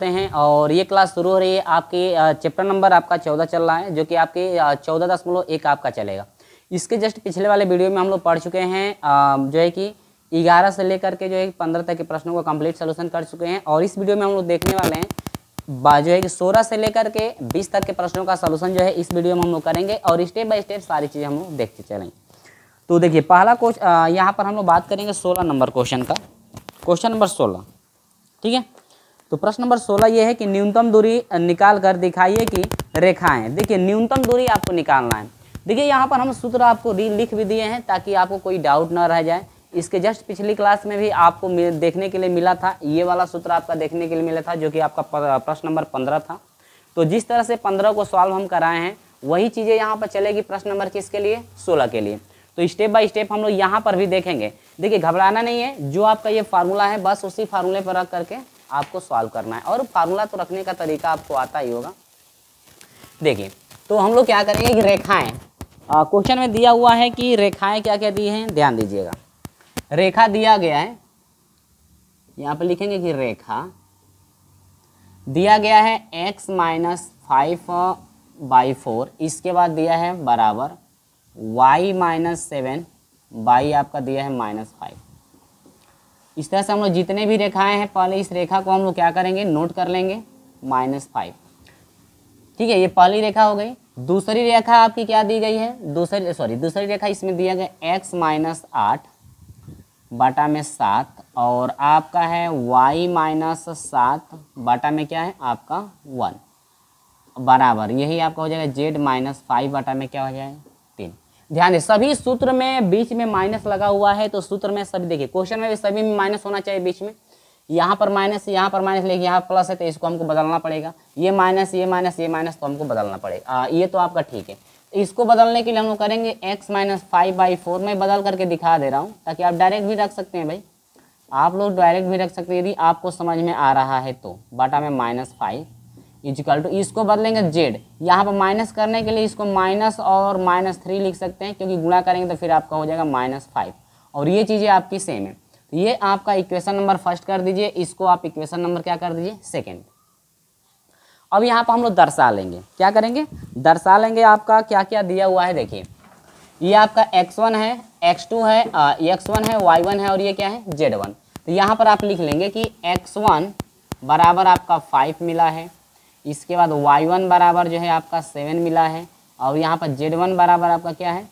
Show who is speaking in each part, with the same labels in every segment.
Speaker 1: करते हैं और ये क्लास शुरू हो रही है आपके चैप्टर नंबर आपका चौदह चल रहा है जो कि आपके चौदह दशमलव एक आपका चलेगा इसके जस्ट पिछले वाले वीडियो में हम लोग पढ़ चुके हैं जो है कि ग्यारह से लेकर के जो है पंद्रह तक के प्रश्नों का कंप्लीट सोल्यूशन कर चुके हैं और इस वीडियो में हम लोग देखने वाले हैं जो है कि सोलह से लेकर के बीस तक के प्रश्नों का सोल्यूशन जो है इस वीडियो में हम लोग करेंगे और स्टेप बाय स्टेप सारी चीज़ें हम लोग देखते चलेंगे तो देखिए पहला क्वेश्चन यहाँ पर हम लोग बात करेंगे सोलह नंबर क्वेश्चन का क्वेश्चन नंबर सोलह ठीक है तो प्रश्न नंबर सोलह ये है कि न्यूनतम दूरी निकाल कर दिखाइए कि रेखाएं देखिए न्यूनतम दूरी आपको निकालना है देखिए यहाँ पर हम सूत्र आपको री लिख भी दिए हैं ताकि आपको कोई डाउट ना रह जाए इसके जस्ट पिछली क्लास में भी आपको देखने के लिए मिला था ये वाला सूत्र आपका देखने के लिए मिला था जो कि आपका प्रश्न नंबर पंद्रह था तो जिस तरह से पंद्रह को सॉल्व हम कराए हैं वही चीज़ें यहाँ पर चलेगी प्रश्न नंबर किसके लिए सोलह के लिए तो स्टेप बाय स्टेप हम लोग यहाँ पर भी देखेंगे देखिए घबराना नहीं है जो आपका ये फार्मूला है बस उसी फार्मूले पर रख करके आपको सॉल्व करना है और फार्मूला तो रखने का तरीका आपको आता ही होगा देखिए तो हम लोग क्या करेंगे कि रेखाएं क्वेश्चन में दिया हुआ है कि रेखाएं क्या क्या दी हैं ध्यान दीजिएगा रेखा दिया गया है यहाँ पर लिखेंगे कि रेखा दिया गया है x minus five by four इसके बाद दिया है बराबर y माइनस सेवन बाई आपका दिया है माइनस फाइव इस तरह से हम लोग जितने भी रेखाएं हैं पहले इस रेखा को हम लोग क्या करेंगे नोट कर लेंगे माइनस फाइव ठीक है ये पहली रेखा हो गई दूसरी रेखा आपकी क्या दी गई है दूसरी सॉरी दूसरी रेखा इसमें दिया गया एक्स माइनस आठ बाटा में सात और आपका है वाई माइनस सात बाटा में क्या है आपका वन बराबर यही आपका हो जाएगा जेड माइनस फाइव बाटा में क्या हो जाएगा ध्यान दें सभी सूत्र में बीच में माइनस लगा हुआ है तो सूत्र में सभी देखिए क्वेश्चन में भी सभी में माइनस होना चाहिए बीच में यहाँ पर माइनस यहाँ पर माइनस लेकिन यहाँ प्लस है तो इसको हमको बदलना पड़ेगा ये माइनस ये माइनस ये माइनस तो हमको बदलना पड़ेगा ये तो आपका ठीक है इसको बदलने के लिए हम लोग करेंगे X minus five by four मैं बदल करके दिखा दे रहा हूँ ताकि आप डायरेक्ट भी रख सकते हैं भाई आप लोग डायरेक्ट भी रख सकते हैं यदि आपको समझ में आ रहा है तो बाटा में माइनस फाइव इजिकल टू इसको बदलेंगे जेड यहाँ पर माइनस करने के लिए इसको माइनस और माइनस थ्री लिख सकते हैं क्योंकि गुणा करेंगे तो फिर आपका हो जाएगा माइनस फाइव और ये चीज़ें आपकी सेम है तो ये आपका इक्वेशन नंबर फर्स्ट कर दीजिए इसको आप इक्वेशन नंबर क्या कर दीजिए सेकेंड अब यहाँ पर हम लोग दर्शा लेंगे क्या करेंगे दर्शा लेंगे आपका क्या क्या दिया हुआ है देखिए ये आपका x1 है x2 है x1 है y1 है और ये क्या है z1 तो यहाँ पर आप लिख लेंगे कि x1 बराबर आपका 5 मिला है इसके बाद वाई वन बराबर जो है आपका सेवन मिला है और यहाँ पर जेड वन बराबर आपका क्या है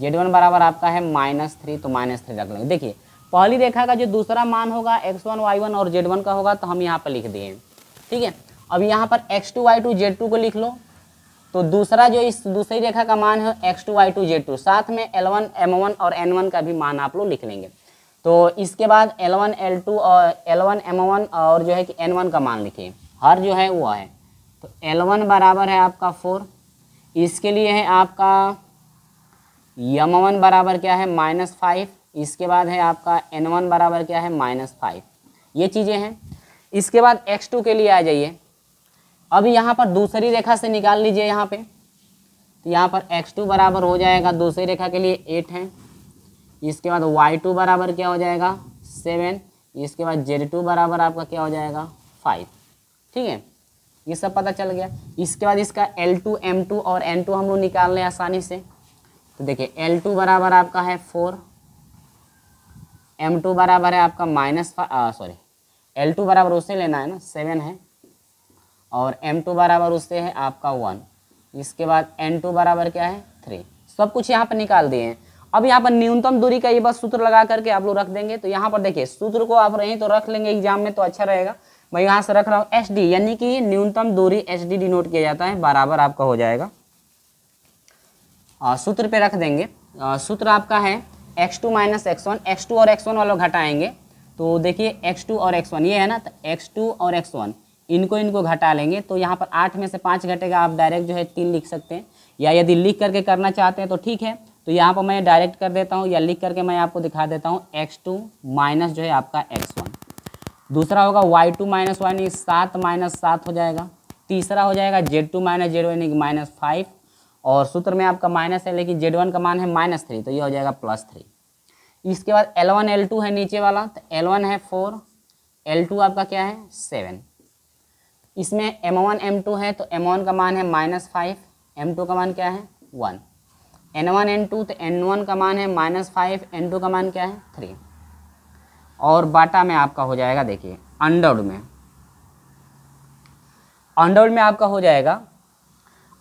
Speaker 1: जेड वन बराबर आपका है माइनस थ्री तो माइनस थ्री रख लेंगे देखिए पहली रेखा का जो दूसरा मान होगा एक्स वन वाई वन और जेड वन का होगा तो हम यहाँ पर लिख दिए ठीक है अब यहाँ पर X two Y two Z two को लिख लो तो दूसरा जो इस दूसरी रेखा का मान है X two Y two Z two साथ में एल वन एम वन और एन वन का भी मान आप लोग लिख लेंगे तो इसके बाद एल वन एल टू और एल वन एम वन और जो है कि एन वन का मान लिखिए हर जो है वो है तो एल वन बराबर है आपका फोर इसके लिए है आपका यम वन बराबर क्या है माइनस फाइव इसके बाद है आपका एन वन बराबर क्या है माइनस फाइव ये चीज़ें हैं इसके बाद एक्स टू के लिए आ जाइए अब यहाँ पर दूसरी रेखा से निकाल लीजिए यहाँ पे तो यहाँ पर एक्स टू बराबर हो जाएगा दूसरी रेखा के लिए एट है इसके बाद वाई टू बराबर क्या हो जाएगा सेवन इसके बाद जेड टू बराबर आपका क्या हो जाएगा फाइव ठीक है ये सब पता चल गया इसके बाद इसका L2, M2 और N2 हम लोग निकाल लें आसानी से तो देखिए L2 बराबर आपका है फोर M2 बराबर है आपका माइनस सॉरी L2 बराबर उससे लेना है ना सेवन है और M2 बराबर उससे है आपका वन इसके बाद N2 बराबर क्या है थ्री सब कुछ यहाँ पर निकाल दिए हैं अब यहाँ पर न्यूनतम दूरी का ये बस सूत्र लगा करके आप लोग रख देंगे तो यहाँ पर देखिए सूत्र को आप रहें तो रख लेंगे एग्जाम में तो अच्छा रहेगा मैं यहाँ से रख रहा हूँ एच डी यानी कि न्यूनतम दूरी एच डी डिनोट किया जाता है बराबर आपका हो जाएगा सूत्र पे रख देंगे सूत्र आपका है X two minus x one X two और एक्स वन वालों घटाएंगे तो देखिए एक्स टू और एक्स वन ये है ना तो एक्स टू और एक्स वन इनको इनको घटा लेंगे तो यहाँ पर आठ में से पाँच घटेगा आप डायरेक्ट जो है तीन लिख सकते हैं या यदि लिख करके करना चाहते हैं तो ठीक है तो यहाँ पर मैं डायरेक्ट कर देता हूँ या लिख करके मैं आपको दिखा देता हूँ एक्स टू माइनस जो है आपका एक्स वन दूसरा होगा वाई टू माइनस वन यानी सात माइनस सात हो जाएगा तीसरा हो जाएगा जेड टू माइनस जेड यानी माइनस फाइव और सूत्र में आपका माइनस है लेकिन जेड वन का मान है माइनस थ्री तो ये हो जाएगा प्लस थ्री इसके बाद एल वन एल टू है नीचे वाला तो एल वन है फोर एल टू आपका क्या है सेवन इसमें एम वन एम टू है तो एम वन का मान है माइनस फाइव एम टू का मान क्या है one N one N two तो एन वन का मान है माइनस फाइव एन टू का मान क्या है थ्री और बाटा में आपका हो जाएगा देखिए अंडर्ड में अंडरवुड में आपका हो जाएगा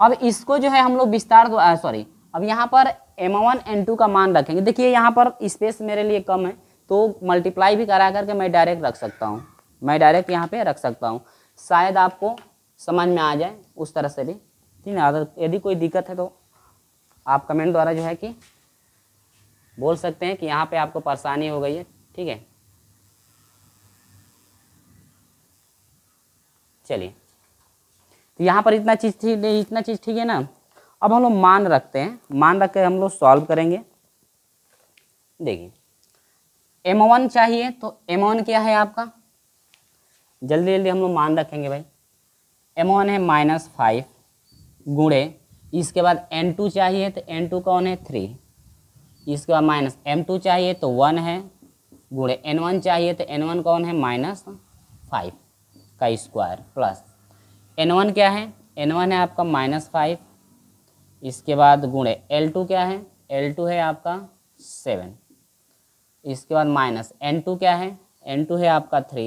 Speaker 1: अब इसको जो है हम लोग विस्तार सॉरी अब यहाँ पर एम वन एन टू का मान रखेंगे देखिए यहाँ पर स्पेस मेरे लिए कम है तो मल्टीप्लाई भी करा करके मैं डायरेक्ट रख सकता हूँ मैं डायरेक्ट यहाँ पे रख सकता हूँ शायद आपको समझ में आ जाए उस तरह से भी ठीक है अगर यदि कोई दिक्कत है तो आप कमेंट द्वारा जो है कि बोल सकते हैं कि यहाँ पे आपको परेशानी हो गई है ठीक है चलिए तो यहाँ पर इतना चीज़ ठीक इतना चीज़ ठीक है ना अब हम लोग मान रखते हैं मान रख कर हम लोग सॉल्व करेंगे देखिए एम वन चाहिए तो एम वन क्या है आपका जल्दी जल्दी हम लोग मान रखेंगे भाई एम वन है माइनस फाइव गुणे इसके बाद एन टू चाहिए तो एन टू कौन है थ्री इसके बाद माइनस एम टू चाहिए तो वन है गुणे एन वन चाहिए तो एन वन कौन है माइनस फाइव का स्क्वायर प्लस एन वन क्या है एन वन है आपका माइनस फाइव इसके बाद गुणे एल टू क्या है एल टू है आपका सेवन इसके बाद माइनस एन टू क्या है एन टू है आपका थ्री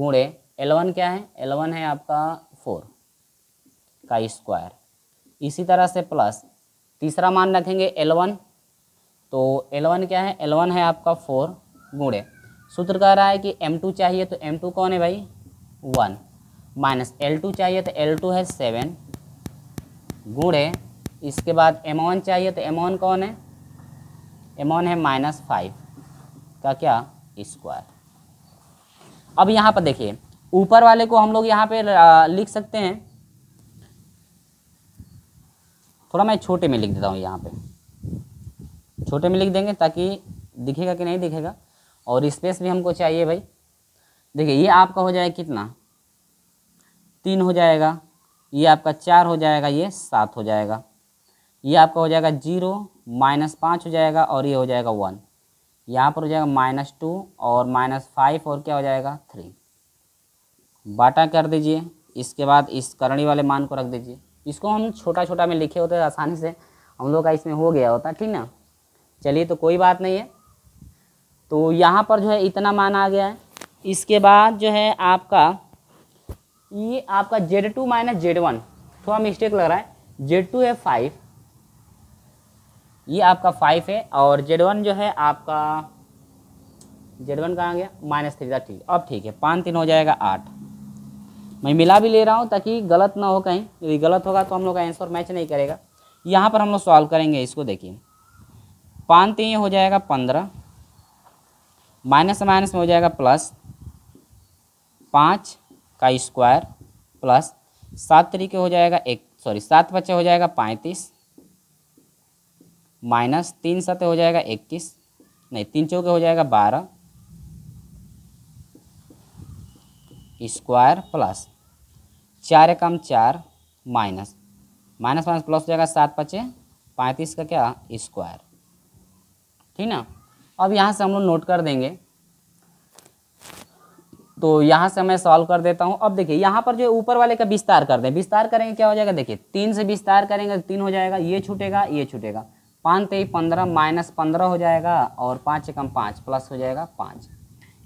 Speaker 1: गुणे एल वन क्या है एल वन है आपका फोर का स्क्वायर इसी तरह से प्लस तीसरा मान रखेंगे एल वन तो एल वन क्या है एल वन है आपका फोर गुणे सूत्र कह रहा है कि एम टू चाहिए तो एम टू कौन है भाई वन माइनस एल टू चाहिए तो एल टू है सेवन गुड़े इसके बाद ऑन चाहिए तो एमोन कौन है एमोन है माइनस फाइव का क्या स्क्वायर अब यहाँ पर देखिए ऊपर वाले को हम लोग यहाँ पे लिख सकते हैं थोड़ा मैं छोटे में लिख देता हूँ यहाँ पे छोटे में लिख देंगे ताकि दिखेगा कि नहीं दिखेगा और स्पेस भी हमको चाहिए भाई देखिए ये आपका हो जाएगा कितना तीन हो जाएगा ये आपका चार हो जाएगा ये सात हो जाएगा ये आपका हो जाएगा जीरो माइनस पाँच हो जाएगा और ये हो जाएगा वन यहाँ पर हो जाएगा माइनस टू और माइनस फाइव और क्या हो जाएगा थ्री बाटा कर दीजिए इसके बाद इस करणी वाले मान को रख दीजिए इसको हम छोटा छोटा में लिखे होते आसानी से हम लोग का इसमें हो गया होता ठीक ना चलिए तो कोई बात नहीं है तो यहाँ पर जो है इतना मान आ गया है इसके बाद जो है आपका ये आपका Z two minus Z one थोड़ा मिस्टेक लग रहा है जेड टू है फाइव ये आपका फाइव है और जेड वन जो है आपका जेड वन कहाँ गया माइनस थ्री था ठीक अब ठीक है पाँच तीन हो जाएगा आठ मैं मिला भी ले रहा हूँ ताकि गलत ना हो कहीं यदि गलत होगा तो हम लोग का आंसर मैच नहीं करेगा यहाँ पर हम लोग सॉल्व करेंगे इसको देखिए पाँच तीन हो जाएगा पंद्रह माइनस माइनस में हो जाएगा प्लस पाँच का स्क्वायर प्लस सात तरीके हो जाएगा एक सॉरी सात बच्चे हो जाएगा पैंतीस माइनस तीन सत्य हो जाएगा इक्कीस नहीं तीन चौके हो जाएगा बारह स्क्वायर प्लस चार एकम चार माइनस माइनस माइनस प्लस हो जाएगा सात पचे पैंतीस का क्या स्क्वायर ठीक ना अब यहाँ से हम लोग नोट कर देंगे तो यहाँ से मैं सॉल्व कर देता हूँ अब देखिए यहाँ पर जो ऊपर वाले का विस्तार कर दें विस्तार करेंगे क्या हो जाएगा देखिए तीन से विस्तार करेंगे तो तीन हो जाएगा ये छूटेगा ये छूटेगा पाँच तेई पंद्रह माइनस पंद्रह हो जाएगा और पाँच एकम पाँच प्लस हो जाएगा पाँच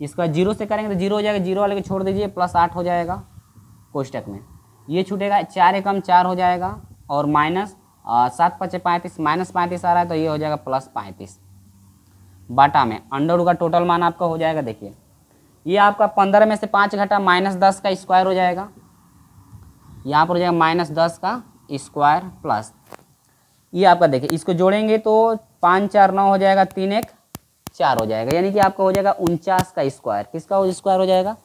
Speaker 1: इसका जीरो से करेंगे तो जीरो हो जाएगा जीरो वाले को छोड़ दीजिए प्लस आठ हो जाएगा कोष्टक में ये छूटेगा चार एकम चार हो जाएगा और माइनस सात पचे पैंतीस माइनस पैंतीस आ रहा है तो ये हो जाएगा प्लस पैंतीस बाटा में अंडर का टोटल मान आपका हो जाएगा देखिए ये आपका पंद्रह में से पाँच घटा माइनस दस का स्क्वायर हो जाएगा यहाँ पर हो जाएगा माइनस दस का स्क्वायर प्लस ये आपका देखिए इसको जोड़ेंगे तो पाँच चार नौ हो जाएगा तीन एक चार हो जाएगा यानी कि आपका हो जाएगा उनचास का स्क्वायर किसका स्क्वायर हो जाएगा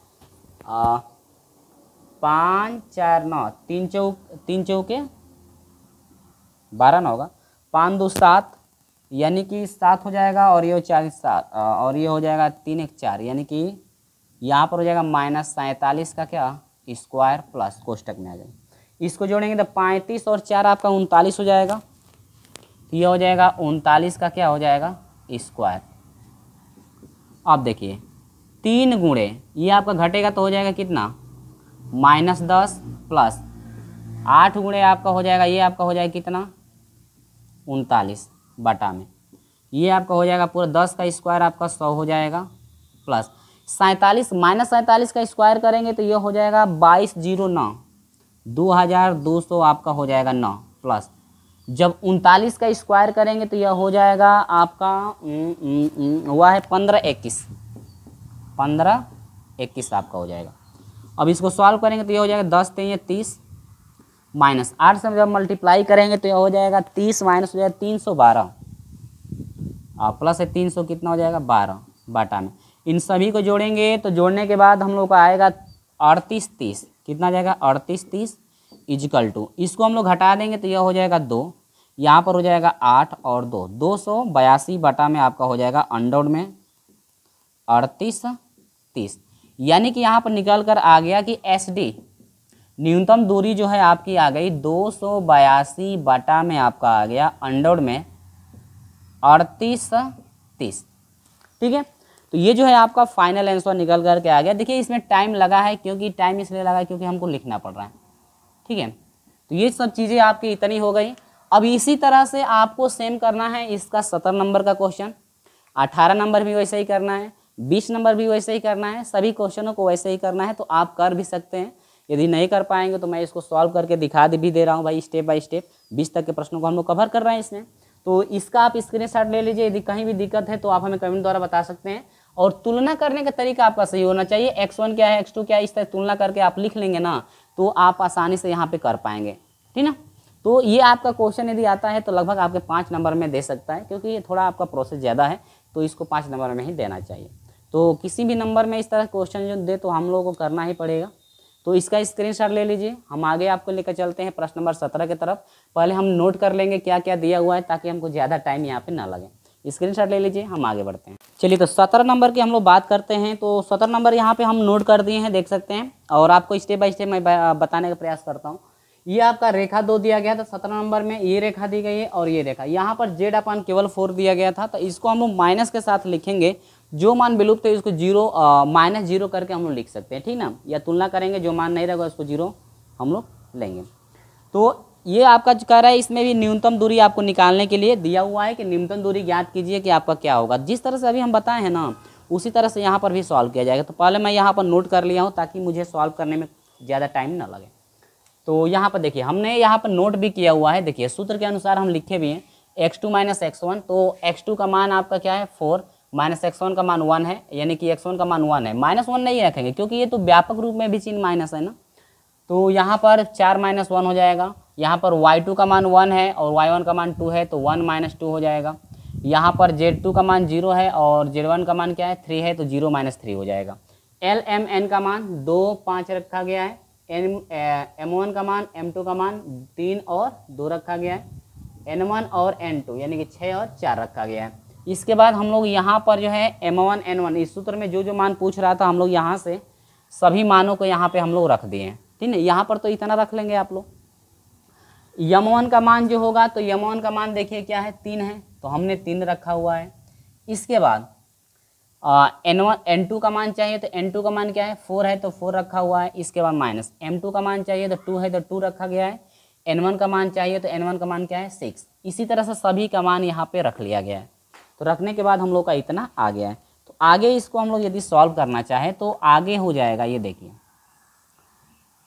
Speaker 1: पाँच चार नौ तीन चौक तीन चौके बारह नौ होगा पाँच दो सात यानी कि सात हो जाएगा और ये हो चार सात और ये हो जाएगा तीन एक चार यानी कि यहाँ पर हो जाएगा माइनस सैंतालीस का क्या स्क्वायर प्लस कोष्टक में आ जाएगा इसको जोड़ेंगे तो पैंतीस और चार आपका उनतालीस हो जाएगा तो यह हो जाएगा उनतालीस का क्या हो जाएगा स्क्वायर अब देखिए तीन गुणे ये आपका घटेगा तो हो जाएगा कितना माइनस दस प्लस आठ गुणे आपका हो जाएगा ये आपका हो जाएगा कितना उनतालीस बटा में ये आपका हो जाएगा पूरा दस का स्क्वायर आपका सौ हो जाएगा प्लस सैंतालीस माइनस सैंतालीस का स्क्वायर करेंगे तो ये हो जाएगा बाईस जीरो नौ दो हज़ार दो सौ आपका हो जाएगा नौ प्लस जब उनतालीस का स्क्वायर करेंगे तो यह हो जाएगा आपका हुआ है पंद्रह इक्कीस पंद्रह इक्कीस आपका हो जाएगा अब इसको सॉल्व करेंगे तो यह हो जाएगा दस तीन तीस माइनस आठ से जब मल्टीप्लाई करेंगे तो यह हो जाएगा तीस माइनस हो जाएगा तीन सौ बारह और प्लस है तीन सौ कितना हो जाएगा बारह बाटा में इन सभी को जोड़ेंगे तो जोड़ने के बाद हम लोग का आएगा अड़तीस तीस कितना जाएगा अड़तीस तीस इजकल टू इसको हम लोग हटा देंगे तो यह हो जाएगा दो यहाँ पर हो जाएगा आठ और दो दो सौ बयासी बटा में आपका हो जाएगा अंडोड में अड़तीस तीस यानी कि यहाँ पर निकल कर आ गया कि एस डी न्यूनतम दूरी जो है आपकी आ गई दो सौ बयासी बटा में आपका आ गया अंडोड़ में अड़तीस तीस ठीक है तो ये जो है आपका फाइनल आंसर निकल करके आ गया देखिए इसमें टाइम लगा है क्योंकि टाइम इसलिए लगा क्योंकि हमको लिखना पड़ रहा है ठीक है तो ये सब चीज़ें आपकी इतनी हो गई अब इसी तरह से आपको सेम करना है इसका सत्रह नंबर का क्वेश्चन अठारह नंबर भी वैसे ही करना है बीस नंबर भी वैसे ही करना है सभी क्वेश्चनों को वैसे ही करना है तो आप कर भी सकते हैं यदि नहीं कर पाएंगे तो मैं इसको सॉल्व करके दिखा भी दे रहा हूँ भाई स्टेप बाई स्टेप बीस तक के प्रश्नों को हम लोग कवर कर रहे हैं इसमें तो इसका आप स्क्रीन ले लीजिए यदि कहीं भी दिक्कत है तो आप हमें कमेंट द्वारा बता सकते हैं और तुलना करने का तरीका आपका सही होना चाहिए एक्स वन क्या है एक्स टू क्या है इस तरह तुलना करके आप लिख लेंगे ना तो आप आसानी से यहाँ पे कर पाएंगे ठीक ना तो ये आपका क्वेश्चन यदि आता है तो लगभग आपके पाँच नंबर में दे सकता है क्योंकि ये थोड़ा आपका प्रोसेस ज़्यादा है तो इसको पाँच नंबर में ही देना चाहिए तो किसी भी नंबर में इस तरह क्वेश्चन जो दे तो हम लोगों को करना ही पड़ेगा तो इसका स्क्रीनशॉट ले लीजिए हम आगे आपको लेकर चलते हैं प्रश्न नंबर सत्रह की तरफ पहले हम नोट कर लेंगे क्या क्या दिया हुआ है ताकि हमको ज़्यादा टाइम यहाँ पर ना लगे स्क्रीनशॉट ले लीजिए हम आगे बढ़ते हैं चलिए तो सत्रह नंबर की हम लोग बात करते हैं तो सत्रह नंबर यहाँ पे हम नोट कर दिए हैं देख सकते हैं और आपको स्टेप बाय स्टेप मैं बताने का प्रयास करता हूँ ये आपका रेखा दो दिया गया था सत्रह नंबर में ये रेखा दी गई है और ये रेखा यहाँ पर जेड अपान केवल फोर दिया गया था तो इसको हम लोग माइनस के साथ लिखेंगे जो मान विलुप्त है उसको जीरो माइनस जीरो करके हम लोग लिख सकते हैं ठीक ना या तुलना करेंगे जो मान नहीं रहेगा उसको जीरो हम लोग लेंगे तो ये आपका कह रहा है इसमें भी न्यूनतम दूरी आपको निकालने के लिए दिया हुआ है कि न्यूनतम दूरी ज्ञात कीजिए कि आपका क्या होगा जिस तरह से अभी हम बताए हैं ना उसी तरह से यहाँ पर भी सॉल्व किया जाएगा तो पहले मैं यहाँ पर नोट कर लिया हूँ ताकि मुझे सॉल्व करने में ज़्यादा टाइम ना लगे तो यहाँ पर देखिए हमने यहाँ पर नोट भी किया हुआ है देखिए सूत्र के अनुसार हम लिखे भी हैं X two minus x one तो एक्स टू का मान आपका क्या है फोर माइनस एक्स वन का मान वन है यानी कि एक्स वन का मान वन है माइनस वन नहीं रखेंगे क्योंकि ये तो व्यापक रूप में भी चिन्ह माइनस है ना तो यहाँ पर चार माइनस वन हो जाएगा यहाँ पर y2 का मान वन है और y1 का मान टू है तो वन माइनस टू हो जाएगा यहाँ पर z2 का मान जीरो है और z1 का मान क्या है थ्री है तो जीरो माइनस थ्री हो जाएगा एल एम एन का मान दो पाँच रखा गया है एन एम वन का मान एम टू का मान तीन और दो रखा गया है एन वन और एन टू यानी कि छः और चार रखा गया है इसके बाद हम लोग यहाँ पर जो है एम वन एन वन इस सूत्र में जो जो मान पूछ रहा था हम लोग यहाँ से सभी मानों को यहाँ पे हम लोग रख दिए हैं ठीक है यहाँ पर तो इतना रख लेंगे आप लोग यमोन का मान जो होगा तो यमोन का मान देखिए क्या है तीन है तो हमने तीन रखा हुआ है इसके बाद एन वन एन टू का मान चाहिए तो एन टू का मान क्या है फोर है तो फोर रखा हुआ है इसके बाद माइनस एम टू का मान चाहिए तो टू है तो टू रखा गया है एन वन का मान चाहिए तो एन वन का मान क्या है सिक्स इसी तरह से सभी का मान यहाँ पे रख लिया गया है तो रखने के बाद हम लोग का इतना आ गया है तो आगे इसको हम लोग यदि सॉल्व करना चाहें तो आगे हो जाएगा ये देखिए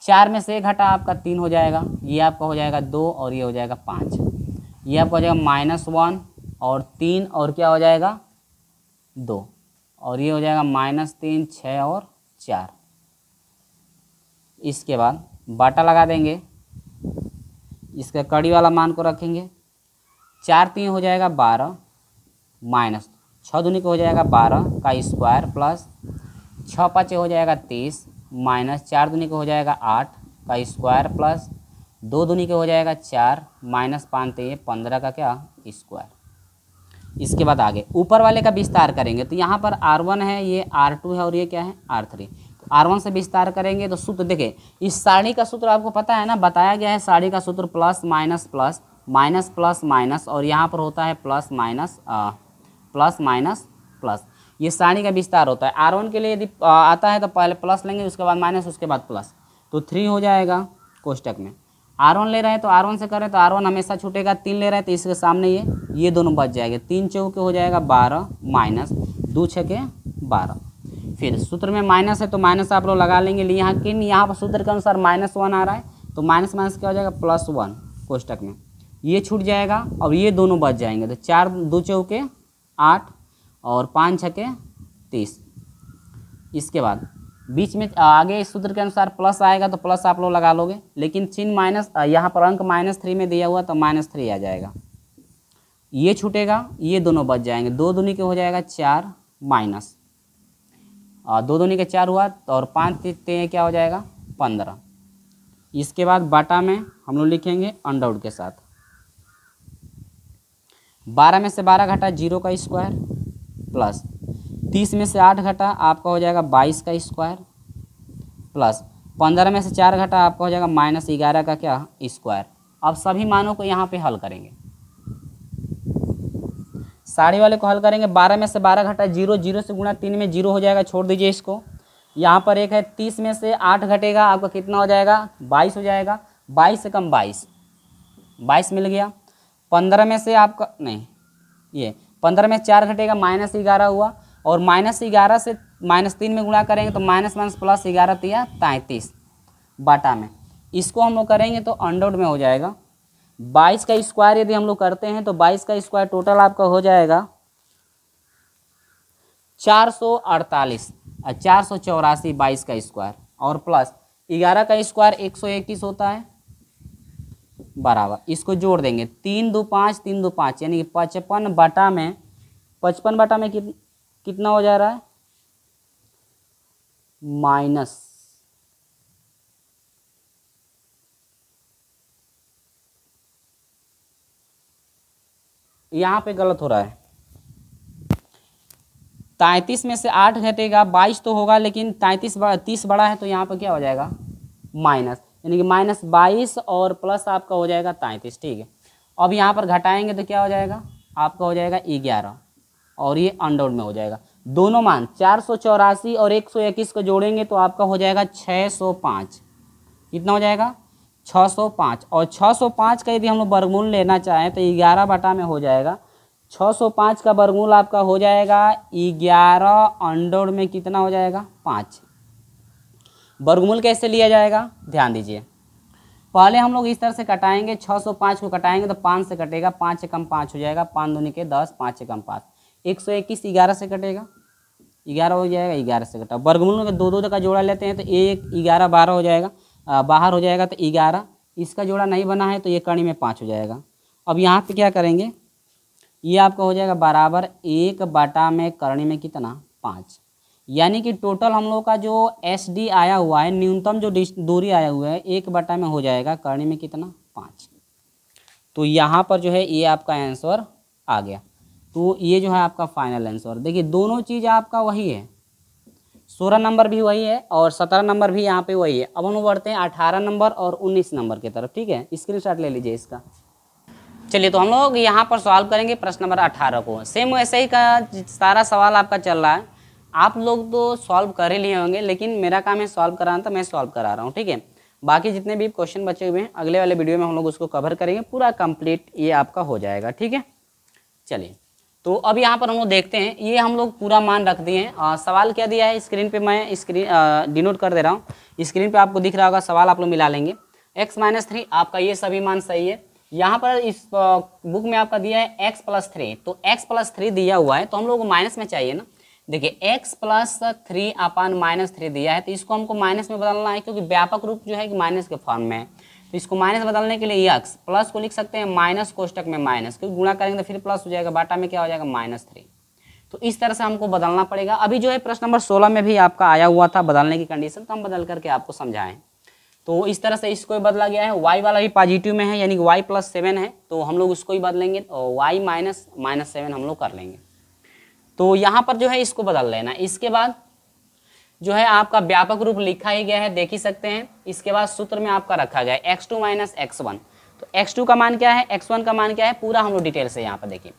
Speaker 1: चार में से घटा आपका तीन हो जाएगा ये आपका हो जाएगा दो और ये हो जाएगा पाँच ये आपका हो जाएगा माइनस वन और तीन और क्या हो जाएगा दो और ये हो जाएगा माइनस तीन छः और चार इसके बाद बाटा लगा देंगे इसका कड़ी वाला मान को रखेंगे चार तीन हो जाएगा बारह माइनस छः दूनी का हो जाएगा बारह का स्क्वायर प्लस छः पाँच हो जाएगा तीस माइनस चार दुनी का हो जाएगा आठ का स्क्वायर प्लस दो दुनी का हो जाएगा चार माइनस पाँच तो ये पंद्रह का क्या स्क्वायर इसके बाद आगे ऊपर वाले का विस्तार करेंगे तो यहाँ पर आर वन है ये आर टू है और ये क्या है आर थ्री तो आर वन से विस्तार करेंगे तो सूत्र देखें इस साड़ी का सूत्र आपको पता है ना बताया गया है साड़ी का सूत्र plus minus plus minus plus minus और यहाँ पर होता है plus minus plus minus plus ये सारणी का विस्तार होता है आर वन के लिए यदि आता है तो पहले प्लस लेंगे उसके बाद माइनस उसके बाद प्लस तो थ्री हो जाएगा कोष्टक में आर वन ले रहे हैं तो आर वन से करें तो आर वन हमेशा छूटेगा तीन ले रहे हैं तो इसके सामने ये ये दोनों बच जाएंगे तीन चौके हो जाएगा बारह माइनस दो छके बारह फिर सूत्र में माइनस है तो माइनस आप लोग लगा लेंगे यहाँ किन यहाँ पर सूत्र के अनुसार माइनस वन आ रहा है तो माइनस माइनस क्या हो जाएगा प्लस वन कोष्टक में ये छूट जाएगा और ये दोनों बच जाएंगे तो चार दो चौके आठ और पाँच छके तीस इसके बाद बीच में आगे इस सूत्र के अनुसार प्लस आएगा तो प्लस आप लोग लगा लोगे लेकिन चिन्ह माइनस यहाँ पर अंक माइनस थ्री में दिया हुआ तो माइनस थ्री आ जाएगा ये छूटेगा ये दोनों बच जाएंगे दो दूनी के हो जाएगा चार माइनस दो दूनी के चार हुआ तो और पाँच तीन क्या हो जाएगा पंद्रह इसके बाद बाटा में हम लोग लिखेंगे अंडरवुड के साथ बारह में से बारह घटा जीरो का स्क्वायर प्लस तीस में से आठ घटा आपका हो जाएगा बाईस का स्क्वायर प्लस पंद्रह में से चार घटा आपका हो जाएगा माइनस ग्यारह का क्या स्क्वायर अब सभी मानों को यहाँ पे हल करेंगे साढ़े वाले को हल करेंगे बारह में से बारह घटा जीरो जीरो से गुणा तीन में जीरो हो जाएगा छोड़ दीजिए इसको यहाँ पर एक है तीस में से आठ घटेगा आपका कितना हो जाएगा बाईस हो जाएगा बाईस से कम बाईस बाईस मिल गया पंद्रह में से आपका नहीं ये पंद्रह में चार घटेगा माइनस ग्यारह हुआ और माइनस ग्यारह से माइनस तीन में गुणा करेंगे तो माइनस माइनस प्लस ग्यारह तिया तैंतीस बाटा में इसको हम लोग करेंगे तो अंडोड में हो जाएगा बाईस का स्क्वायर यदि हम लोग करते हैं तो बाईस का स्क्वायर टोटल आपका हो जाएगा चार सौ अड़तालीस और चार सौ चौरासी बाईस का स्क्वायर और प्लस ग्यारह का स्क्वायर एक सौ इक्कीस होता है बराबर इसको जोड़ देंगे तीन दो पाँच तीन दो पाँच यानी कि पचपन बटा में पचपन बटा में कित, कितना हो जा रहा है माइनस यहाँ पे गलत हो रहा है तैंतीस में से आठ घटेगा बाईस तो होगा लेकिन तैंतीस तीस बड़ा है तो यहाँ पर क्या हो जाएगा माइनस यानी कि माइनस बाईस और प्लस आपका हो जाएगा तैंतीस ठीक है अब यहाँ पर घटाएंगे तो क्या हो जाएगा आपका हो जाएगा ग्यारह और ये अंडोड में हो जाएगा दोनों मान चार सौ चौरासी और एक सौ इक्कीस को जोड़ेंगे तो आपका हो जाएगा छः सौ पाँच कितना हो जाएगा छः सौ पाँच और छः सौ पाँच का यदि हम लोग बरमूल लेना चाहें तो ग्यारह बटा में हो जाएगा छः सौ पाँच का बरमूल आपका हो जाएगा ग्यारह अंडोड में कितना हो जाएगा पाँच वर्गमूल कैसे लिया जाएगा ध्यान दीजिए पहले हम लोग इस तरह से कटाएंगे 605 को कटाएंगे तो पाँच से कटेगा पाँच से कम पाँच हो जाएगा पाँच दूनी के दस पाँच से कम पाँच एक सौ इक्कीस ग्यारह से कटेगा ग्यारह हो जाएगा ग्यारह से कटा वर्गमूल में दो दो का जोड़ा लेते हैं तो एक ग्यारह बारह हो जाएगा बाहर हो जाएगा तो ग्यारह इसका जोड़ा नहीं बना है तो ये कड़ी में पाँच हो जाएगा अब यहाँ पर क्या करेंगे ये आपका हो जाएगा बराबर एक बाटा में करणी में कितना पाँच यानी कि टोटल हम लोग का जो एस डी आया हुआ है न्यूनतम जो दूरी आया हुआ है एक बटा में हो जाएगा करने में कितना पाँच तो यहाँ पर जो है ये आपका आंसर आ गया तो ये जो है आपका फाइनल आंसर देखिए दोनों चीज़ आपका वही है सोलह नंबर भी वही है और सत्रह नंबर भी यहाँ पे वही है अब हम बढ़ते हैं अठारह नंबर और उन्नीस नंबर की तरफ ठीक है स्क्रीनशॉट ले लीजिए इसका चलिए तो हम लोग यहाँ पर सॉल्व करेंगे प्रश्न नंबर अठारह को सेम वैसे ही का सारा सवाल आपका चल रहा है आप लोग तो सॉल्व कर ही लिए होंगे लेकिन मेरा काम है सॉल्व कराना तो मैं सॉल्व करा रहा हूँ ठीक है बाकी जितने भी क्वेश्चन बचे हुए हैं अगले वाले वीडियो में हम लोग उसको कवर करेंगे पूरा कंप्लीट ये आपका हो जाएगा ठीक है चलिए तो अब यहाँ पर हम लोग देखते हैं ये हम लोग पूरा मान रख दिए हैं सवाल क्या दिया है स्क्रीन पे मैं स्क्रीन डिनोट कर दे रहा हूँ स्क्रीन पे आपको दिख रहा होगा सवाल आप लोग मिला लेंगे एक्स माइनस थ्री आपका ये सभी मान सही है यहाँ पर इस बुक में आपका दिया है एक्स प्लस थ्री तो एक्स प्लस थ्री दिया हुआ है तो हम लोग को माइनस में चाहिए ना देखिए x plus three upon minus three दिया है तो इसको हमको माइनस में बदलना है क्योंकि व्यापक रूप जो है कि माइनस के फॉर्म में है तो इसको माइनस बदलने के लिए यक्स प्लस को लिख सकते हैं माइनस कोष्टक में माइनस क्योंकि गुणा करेंगे तो फिर प्लस हो जाएगा बाटा में क्या हो जाएगा माइनस थ्री तो इस तरह से हमको बदलना पड़ेगा अभी जो है प्रश्न नंबर सोलह में भी आपका आया हुआ था बदलने की कंडीशन तो हम बदल करके आपको समझाएं तो इस तरह से इसको बदला गया है वाई वाला भी पॉजिटिव में है यानी कि वाई प्लस सेवन है तो हम लोग उसको ही बदलेंगे और वाई माइनस माइनस सेवन हम लोग कर लेंगे तो यहाँ पर जो है इसको बदल लेना इसके बाद जो है आपका व्यापक रूप लिखा ही गया है देख ही सकते हैं इसके बाद सूत्र में आपका रखा गया है X two minus x one तो एक्स टू का मान क्या है एक्स वन का मान क्या है पूरा हम लोग डिटेल से यहाँ पर देखिए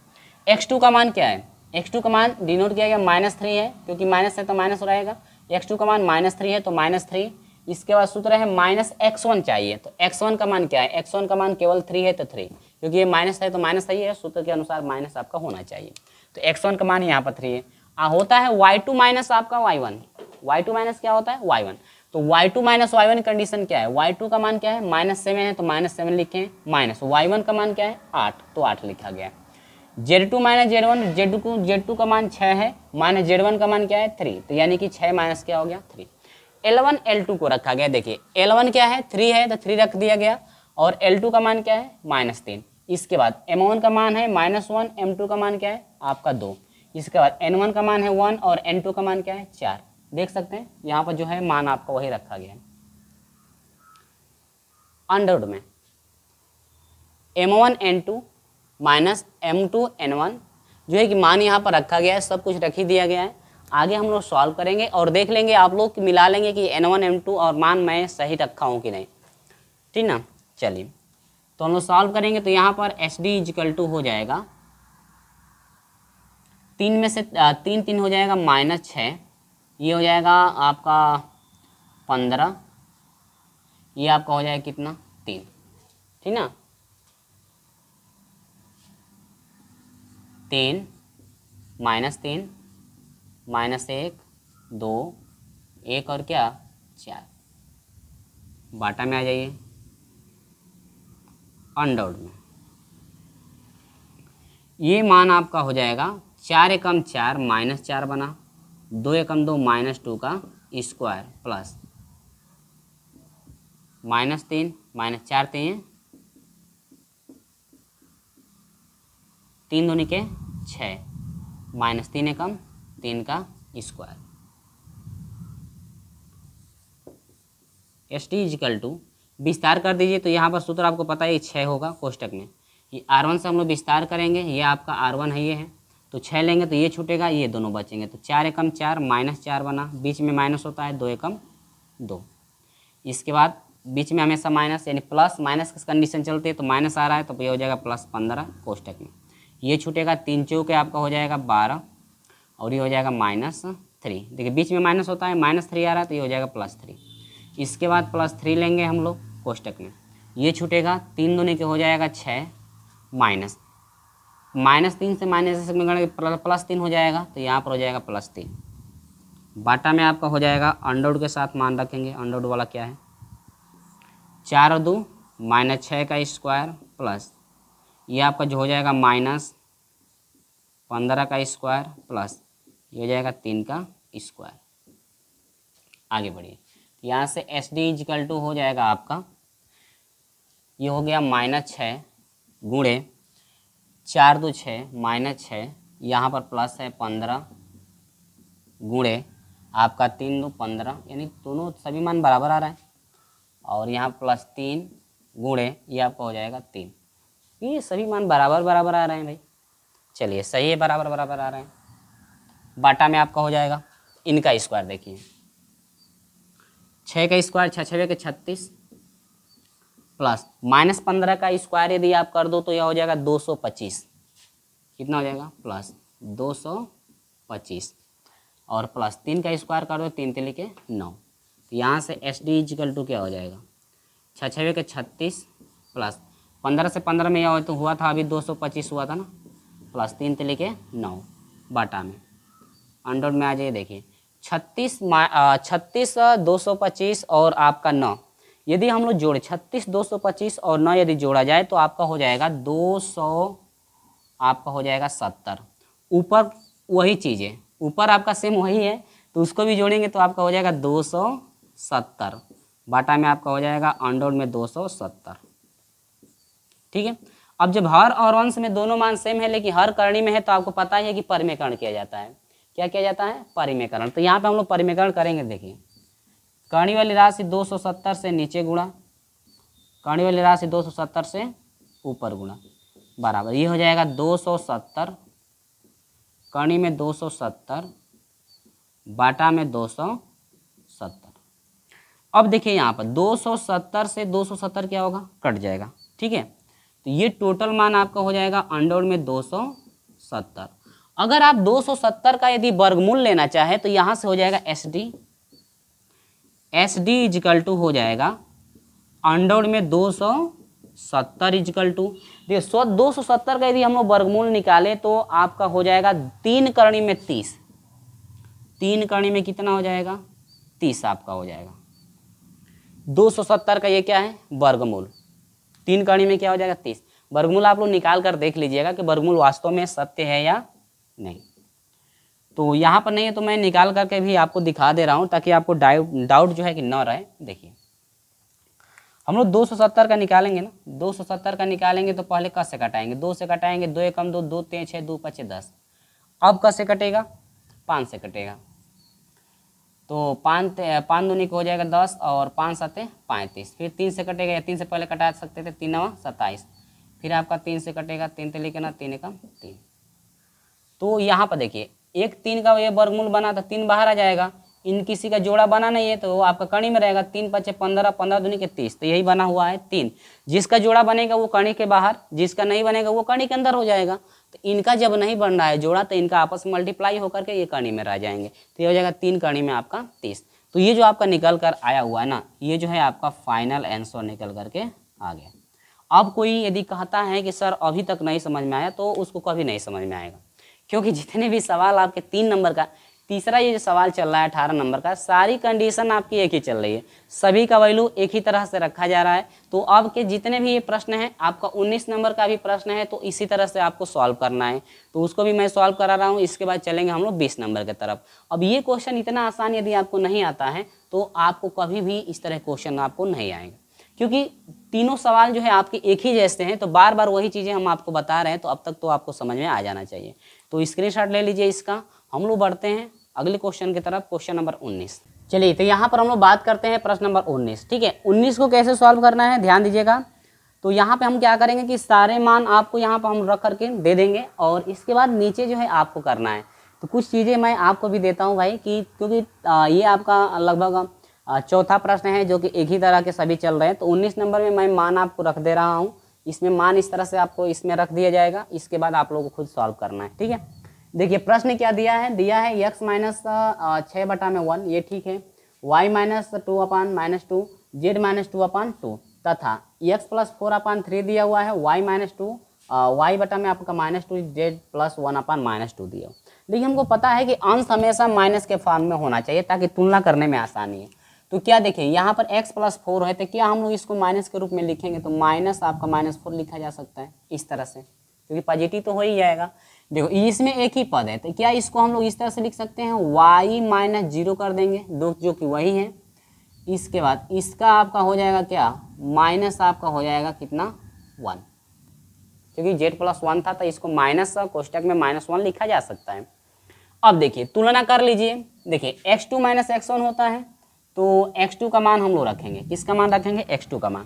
Speaker 1: एक्स टू का मान क्या है एक्स टू का मान डिनोट किया गया माइनस थ्री है क्योंकि माइनस है तो माइनस हो रहेगा एक्स टू का मान माइनस थ्री है तो माइनस थ्री इसके बाद सूत्र है माइनस एक्स वन चाहिए तो एक्स वन का मान क्या है एक्स वन का मान केवल थ्री है तो थ्री क्योंकि ये माइनस है तो माइनस सही है सूत्र के अनुसार माइनस आपका होना चाहिए तो एक्स वन का मान यहाँ पर थ्री है आ होता है वाई टू माइनस आपका Y one Y two minus क्या होता है वाई वन तो Y two minus Y one condition क्या है वाई टू का मान क्या है माइनस सेवन है तो माइनस सेवन लिखे हैं माइनस वाई वन का मान क्या है आठ तो आठ लिखा गया है z two minus Z one z two Z two का मान छः है माइनस जेड वन का मान क्या है थ्री तो यानी कि छः माइनस क्या हो गया three l one L two को रखा गया देखिए एल वन क्या है थ्री है तो थ्री रख दिया गया और एल टू का मान क्या है माइनस तीन इसके बाद एम वन का मान है माइनस वन एम टू का मान क्या है आपका दो इसके बाद एन वन का मान है वन और एन टू का मान क्या है चार देख सकते हैं यहाँ पर जो है मान आपका वही रखा गया है अंडरवुड में m one N two minus m two n one जो है कि मान यहाँ पर रखा गया है सब कुछ रख ही दिया गया है आगे हम लोग सॉल्व करेंगे और देख लेंगे आप लोग मिला लेंगे कि एन वन एम टू और मान मैं सही रखा हूँ कि नहीं ठीक ना चलिए तो हम लोग सॉल्व करेंगे तो यहाँ पर एस डी इजिकल टू हो जाएगा तीन में से तीन तीन हो जाएगा माइनस छः ये हो जाएगा आपका पंद्रह ये आपका हो जाएगा कितना तीन ठीक ना तीन माइनस तीन माइनस एक दो एक और क्या चार बाटा में आ जाइए अंडर में ये मान आपका हो जाएगा चार एकम चार माइनस चार बना दो एकम दो माइनस टू का स्क्वायर प्लस माइनस तीन माइनस चार तीन तीन दूनी के छः माइनस तीन एकम तीन का square s t equal to विस्तार कर दीजिए तो यहाँ पर सूत्र आपको पता है छः होगा कोष्टक में ये आर वन से हम लोग विस्तार करेंगे ये आपका आर वन है ये है तो छः लेंगे तो ये छूटेगा ये दोनों बचेंगे तो चार एकम चार माइनस चार बना बीच में माइनस होता है दो एकम दो इसके बाद बीच में हमेशा माइनस यानी प्लस माइनस की कंडीशन चलती है तो माइनस आ रहा है तो ये हो जाएगा प्लस पंद्रह कोष्टक में ये छूटेगा तीन चौक आपका हो जाएगा बारह और ये हो जाएगा माइनस थ्री देखिए बीच में माइनस होता है माइनस थ्री आ रहा है तो ये हो जाएगा प्लस थ्री इसके बाद प्लस थ्री लेंगे हम लोग कोष्टक में ये छूटेगा तीन दोनों के हो जाएगा छः माइनस माइनस तीन से माइनस में गण प्लस तीन हो जाएगा तो यहाँ पर हो जाएगा प्लस तीन बाटा में आपका हो जाएगा अंडरवुड के साथ मान रखेंगे अंडरवुड वाला क्या है चार और दो माइनस छः का स्क्वायर प्लस ये आपका जो हो जाएगा माइनस पंद्रह का स्क्वायर प्लस ये हो जाएगा तीन का स्क्वायर आगे बढ़िए यहाँ से एस डी इजिकल टू हो जाएगा आपका ये हो गया माइनस छः गुणे चार दो छः माइनस छः यहाँ पर प्लस है पंद्रह गुणे आपका तीन दो पंद्रह यानी दोनों सभी मान बराबर आ रहा है और यहाँ प्लस तीन गुणे ये आपका हो जाएगा तीन ये सभी मान बराबर बराबर आ रहे हैं भाई चलिए सही है बराबर बराबर आ रहे हैं बाटा में आपका हो जाएगा इनका स्क्वायर देखिए छः का स्क्वायर छः छः के छत्तीस प्लस माइनस पंद्रह का स्क्वायर यदि आप कर दो तो यह हो जाएगा दो सौ पच्चीस कितना हो जाएगा प्लस दो सौ पच्चीस और प्लस तीन का स्क्वायर कर दो तीन तिल के नौ तो यहाँ से एस डी इजिकल टू क्या हो जाएगा छः छः के छत्तीस प्लस पंद्रह से पंद्रह में यह तो हुआ था अभी दो सौ पच्चीस हुआ था ना प्लस तीन तिल के नौ बाटा में अंडर में आ जाइए देखिए छत्तीस छत्तीस दो सौ पच्चीस और आपका नौ यदि हम लोग जोड़े छत्तीस दो सौ पच्चीस और नौ यदि जोड़ा जाए तो आपका हो जाएगा दो सौ आपका हो जाएगा सत्तर ऊपर वही चीज़ है ऊपर आपका सेम वही है तो उसको भी जोड़ेंगे तो आपका हो जाएगा दो सौ सत्तर बाटा में आपका हो जाएगा अंडोल में दो सौ सत्तर ठीक है अब जब हर और वंश में दोनों मान सेम है लेकिन हर करणी में है तो आपको पता ही है कि परिमेकरण किया जाता है क्या किया जाता है परिमेकरण तो यहाँ पर हम लोग परिमेकरण करेंगे देखिए कहनी वाली राशि 270 से नीचे गुणा कहनी वाली राशि 270 से ऊपर गुणा बराबर ये हो जाएगा 270 कणी में 270 बाटा में 270 अब देखिए यहाँ पर 270 से 270 क्या होगा कट जाएगा ठीक है तो ये टोटल मान आपका हो जाएगा अंडोड में 270 अगर आप 270 का यदि वर्गमूल लेना चाहें तो यहाँ से हो जाएगा s d s d equal to हो जाएगा अंडोड़ में दो सौ सत्तर इजकल टू देखिए सौ दो सौ सत्तर का यदि हम लोग वर्गमूल निकालें तो आपका हो जाएगा तीन करणी में तीस तीन करणी में कितना हो जाएगा तीस आपका हो जाएगा दो सौ सत्तर का ये क्या है वर्गमूल तीन करणी में क्या हो जाएगा तीस वर्गमूल आप लोग निकाल कर देख लीजिएगा कि वर्गमूल वास्तव में सत्य है या नहीं तो यहाँ पर नहीं है तो मैं निकाल करके भी आपको दिखा दे रहा हूँ ताकि आपको डाउट डाउट जो है कि ना रहे देखिए हम लोग दो सौ सत्तर का निकालेंगे ना दो सौ सत्तर का निकालेंगे तो पहले कस से कटाएंगे दो से कटाएंगे दो एकम दो दो तीन छः दो पचे दस अब कस से कटेगा पाँच से कटेगा तो पाँच पाँच दूनी को हो जाएगा दस और पाँच सातें पैंतीस फिर तीन से कटेगा या तीन से पहले कटा सकते थे तीन नवा सत्ताईस फिर आपका तीन से कटेगा तीन तो लेके ना तीन एकम तीन तो यहाँ पर देखिए एक तीन का ये वर्गमूल बना तो तीन बाहर आ जाएगा इन किसी का जोड़ा बना नहीं है तो वो आपका कणी में रहेगा तीन पच्चे पंद्रह पंद्रह दुनिया के तीस तो यही बना हुआ है तीन जिसका जोड़ा बनेगा वो कणी के बाहर जिसका नहीं बनेगा वो कणी के अंदर हो जाएगा तो इनका जब नहीं बन रहा है जोड़ा तो इनका आपस में मल्टीप्लाई होकर के ये कणी में रह जाएंगे तो ये हो जाएगा तीन कणी में आपका तीस तो ये जो आपका निकल कर आया हुआ है ना ये जो है आपका फाइनल आंसर निकल करके आ गया अब कोई यदि कहता है कि सर अभी तक नहीं समझ में आया तो उसको कभी नहीं समझ में आएगा क्योंकि जितने भी सवाल आपके तीन नंबर का तीसरा ये जो सवाल चल रहा है अठारह नंबर का सारी कंडीशन आपकी एक ही चल रही है सभी का वैल्यू एक ही तरह से रखा जा रहा है तो अब के जितने भी ये प्रश्न हैं आपका उन्नीस नंबर का भी प्रश्न है तो इसी तरह से आपको सॉल्व करना है तो उसको भी मैं सॉल्व करा रहा हूँ इसके बाद चलेंगे हम लोग बीस नंबर की तरफ अब ये क्वेश्चन इतना आसान यदि आपको नहीं आता है तो आपको कभी भी इस तरह क्वेश्चन आपको नहीं आएंगे क्योंकि तीनों सवाल जो है आपके एक ही जैसे हैं तो बार बार वही चीज़ें हम आपको बता रहे हैं तो अब तक तो आपको समझ में आ जाना चाहिए तो स्क्रीनशॉट ले लीजिए इसका हम लोग बढ़ते हैं अगले क्वेश्चन की तरफ क्वेश्चन नंबर उन्नीस चलिए तो यहाँ पर हम लोग बात करते हैं प्रश्न नंबर उन्नीस ठीक है उन्नीस को कैसे सॉल्व करना है ध्यान दीजिएगा तो यहाँ पे हम क्या करेंगे कि सारे मान आपको यहाँ पर हम रख करके दे देंगे और इसके बाद नीचे जो है आपको करना है तो कुछ चीज़ें मैं आपको भी देता हूँ भाई कि क्योंकि ये आपका लगभग चौथा प्रश्न है जो कि एक ही तरह के सभी चल रहे हैं तो उन्नीस नंबर में मैं मान आपको रख दे रहा हूँ इसमें मान इस तरह से आपको इसमें रख दिया जाएगा इसके बाद आप लोगों को खुद सॉल्व करना है ठीक है देखिए प्रश्न क्या दिया है दिया है एक माइनस छः बटा में वन ये ठीक है y minus two upon minus two z minus two upon two तथा x plus four upon three दिया हुआ है वाई माइनस टू वाई बटा में आपका minus two z plus one upon minus two दिया देखिए हमको पता है कि अंश हमेशा माइनस के फॉर्म में होना चाहिए ताकि तुलना करने में आसानी है तो क्या देखिए यहाँ पर x प्लस फोर है तो क्या हम लोग इसको माइनस के रूप में लिखेंगे तो माइनस आपका माइनस फोर लिखा जा सकता है इस तरह से क्योंकि पॉजिटिव तो हो ही जाएगा देखो इसमें एक ही पद है तो क्या इसको हम लोग इस तरह से लिख सकते हैं वाई माइनस जीरो कर देंगे दो जो कि वही है इसके बाद इसका आपका हो जाएगा क्या माइनस आपका हो जाएगा कितना वन क्योंकि जेड प्लस वन था तो इसको माइनस कोष्टक में माइनस वन लिखा जा सकता है अब देखिए तुलना कर लीजिए देखिए x two minus x one होता है तो x2 का मान हम लोग रखेंगे किसका मान रखेंगे x2 का मान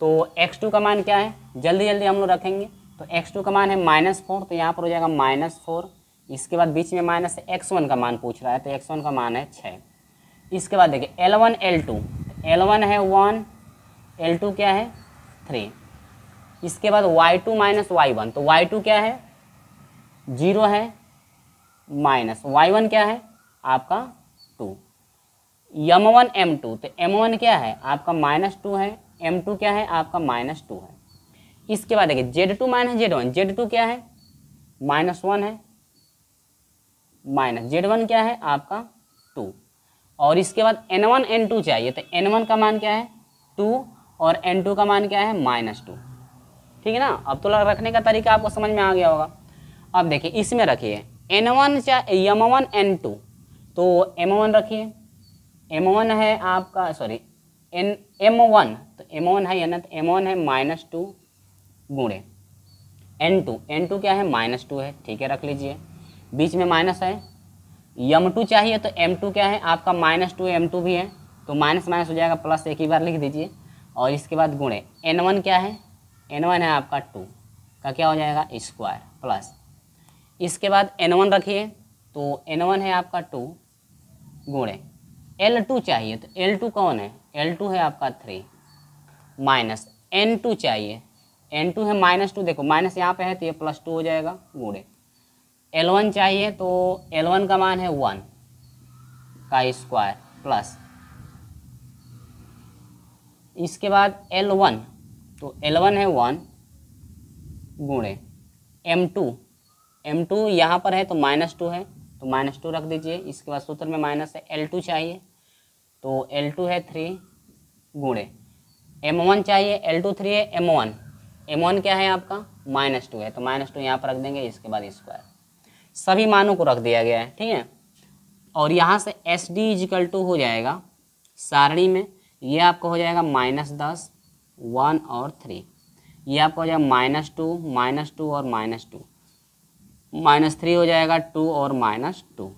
Speaker 1: तो x2 का मान क्या है जल्दी जल्दी हम लोग रखेंगे तो x2 का मान है माइनस फोर तो यहाँ पर हो जाएगा माइनस फोर इसके बाद बीच में माइनस एक्स वन का मान पूछ रहा है तो एक्स वन का मान है छः इसके बाद देखिए l one L two l one है वन एल टू क्या है थ्री इसके बाद y two minus Y one तो वाई टू क्या है जीरो है माइनस वाई वन क्या है आपका यम वन एम टू तो एम वन क्या है आपका माइनस टू है एम टू क्या है आपका माइनस टू है इसके बाद देखिए z two minus Z one z two क्या है माइनस वन है माइनस जेड वन क्या है आपका टू और इसके बाद एन वन एन टू चाहिए तो एन वन का मान क्या है टू और एन टू का मान क्या है माइनस टू ठीक है ना अब तो रखने का तरीका आपको समझ में आ गया होगा अब देखिए इसमें रखिए एन वन चाहे यम वन एन टू तो एम वन रखिए एम वन है आपका सॉरी एन एम वन तो एम वन है यानी एम वन है माइनस टू गुणे एन टू एन टू क्या है माइनस टू है ठीक है रख लीजिए बीच में माइनस है यम टू चाहिए तो एम टू क्या है आपका माइनस टू एम टू भी है तो माइनस माइनस हो जाएगा प्लस एक ही बार लिख दीजिए और इसके बाद गुणे एन वन क्या है एन वन है आपका टू का क्या हो जाएगा स्क्वायर प्लस इसके बाद एन वन रखिए तो एन वन है आपका टू गुणे एल टू चाहिए तो एल टू कौन है एल टू है आपका थ्री माइनस एन टू चाहिए एन टू है माइनस टू देखो माइनस यहाँ पे है तो ये प्लस टू हो जाएगा गुड़े एल वन चाहिए तो एल वन का मान है वन का स्क्वायर प्लस इसके बाद एल वन तो एल वन है वन गूढ़े एम टू एम टू यहाँ पर है तो माइनस टू है तो माइनस टू रख दीजिए इसके बाद सूत्र में माइनस है एल टू चाहिए तो एल टू है थ्री गुणे एम वन चाहिए एल टू थ्री है एम वन एम वन क्या है आपका माइनस टू है तो माइनस टू यहाँ पर रख देंगे इसके बाद स्क्वायर सभी मानों को रख दिया गया है ठीक है और यहाँ से एस डी इजिकल टू हो जाएगा सारणी में ये आपका हो जाएगा माइनस दस वन और थ्री ये आपका हो जाएगा माइनस टू माइनस टू और माइनस टू माइनस थ्री हो जाएगा टू और माइनस टू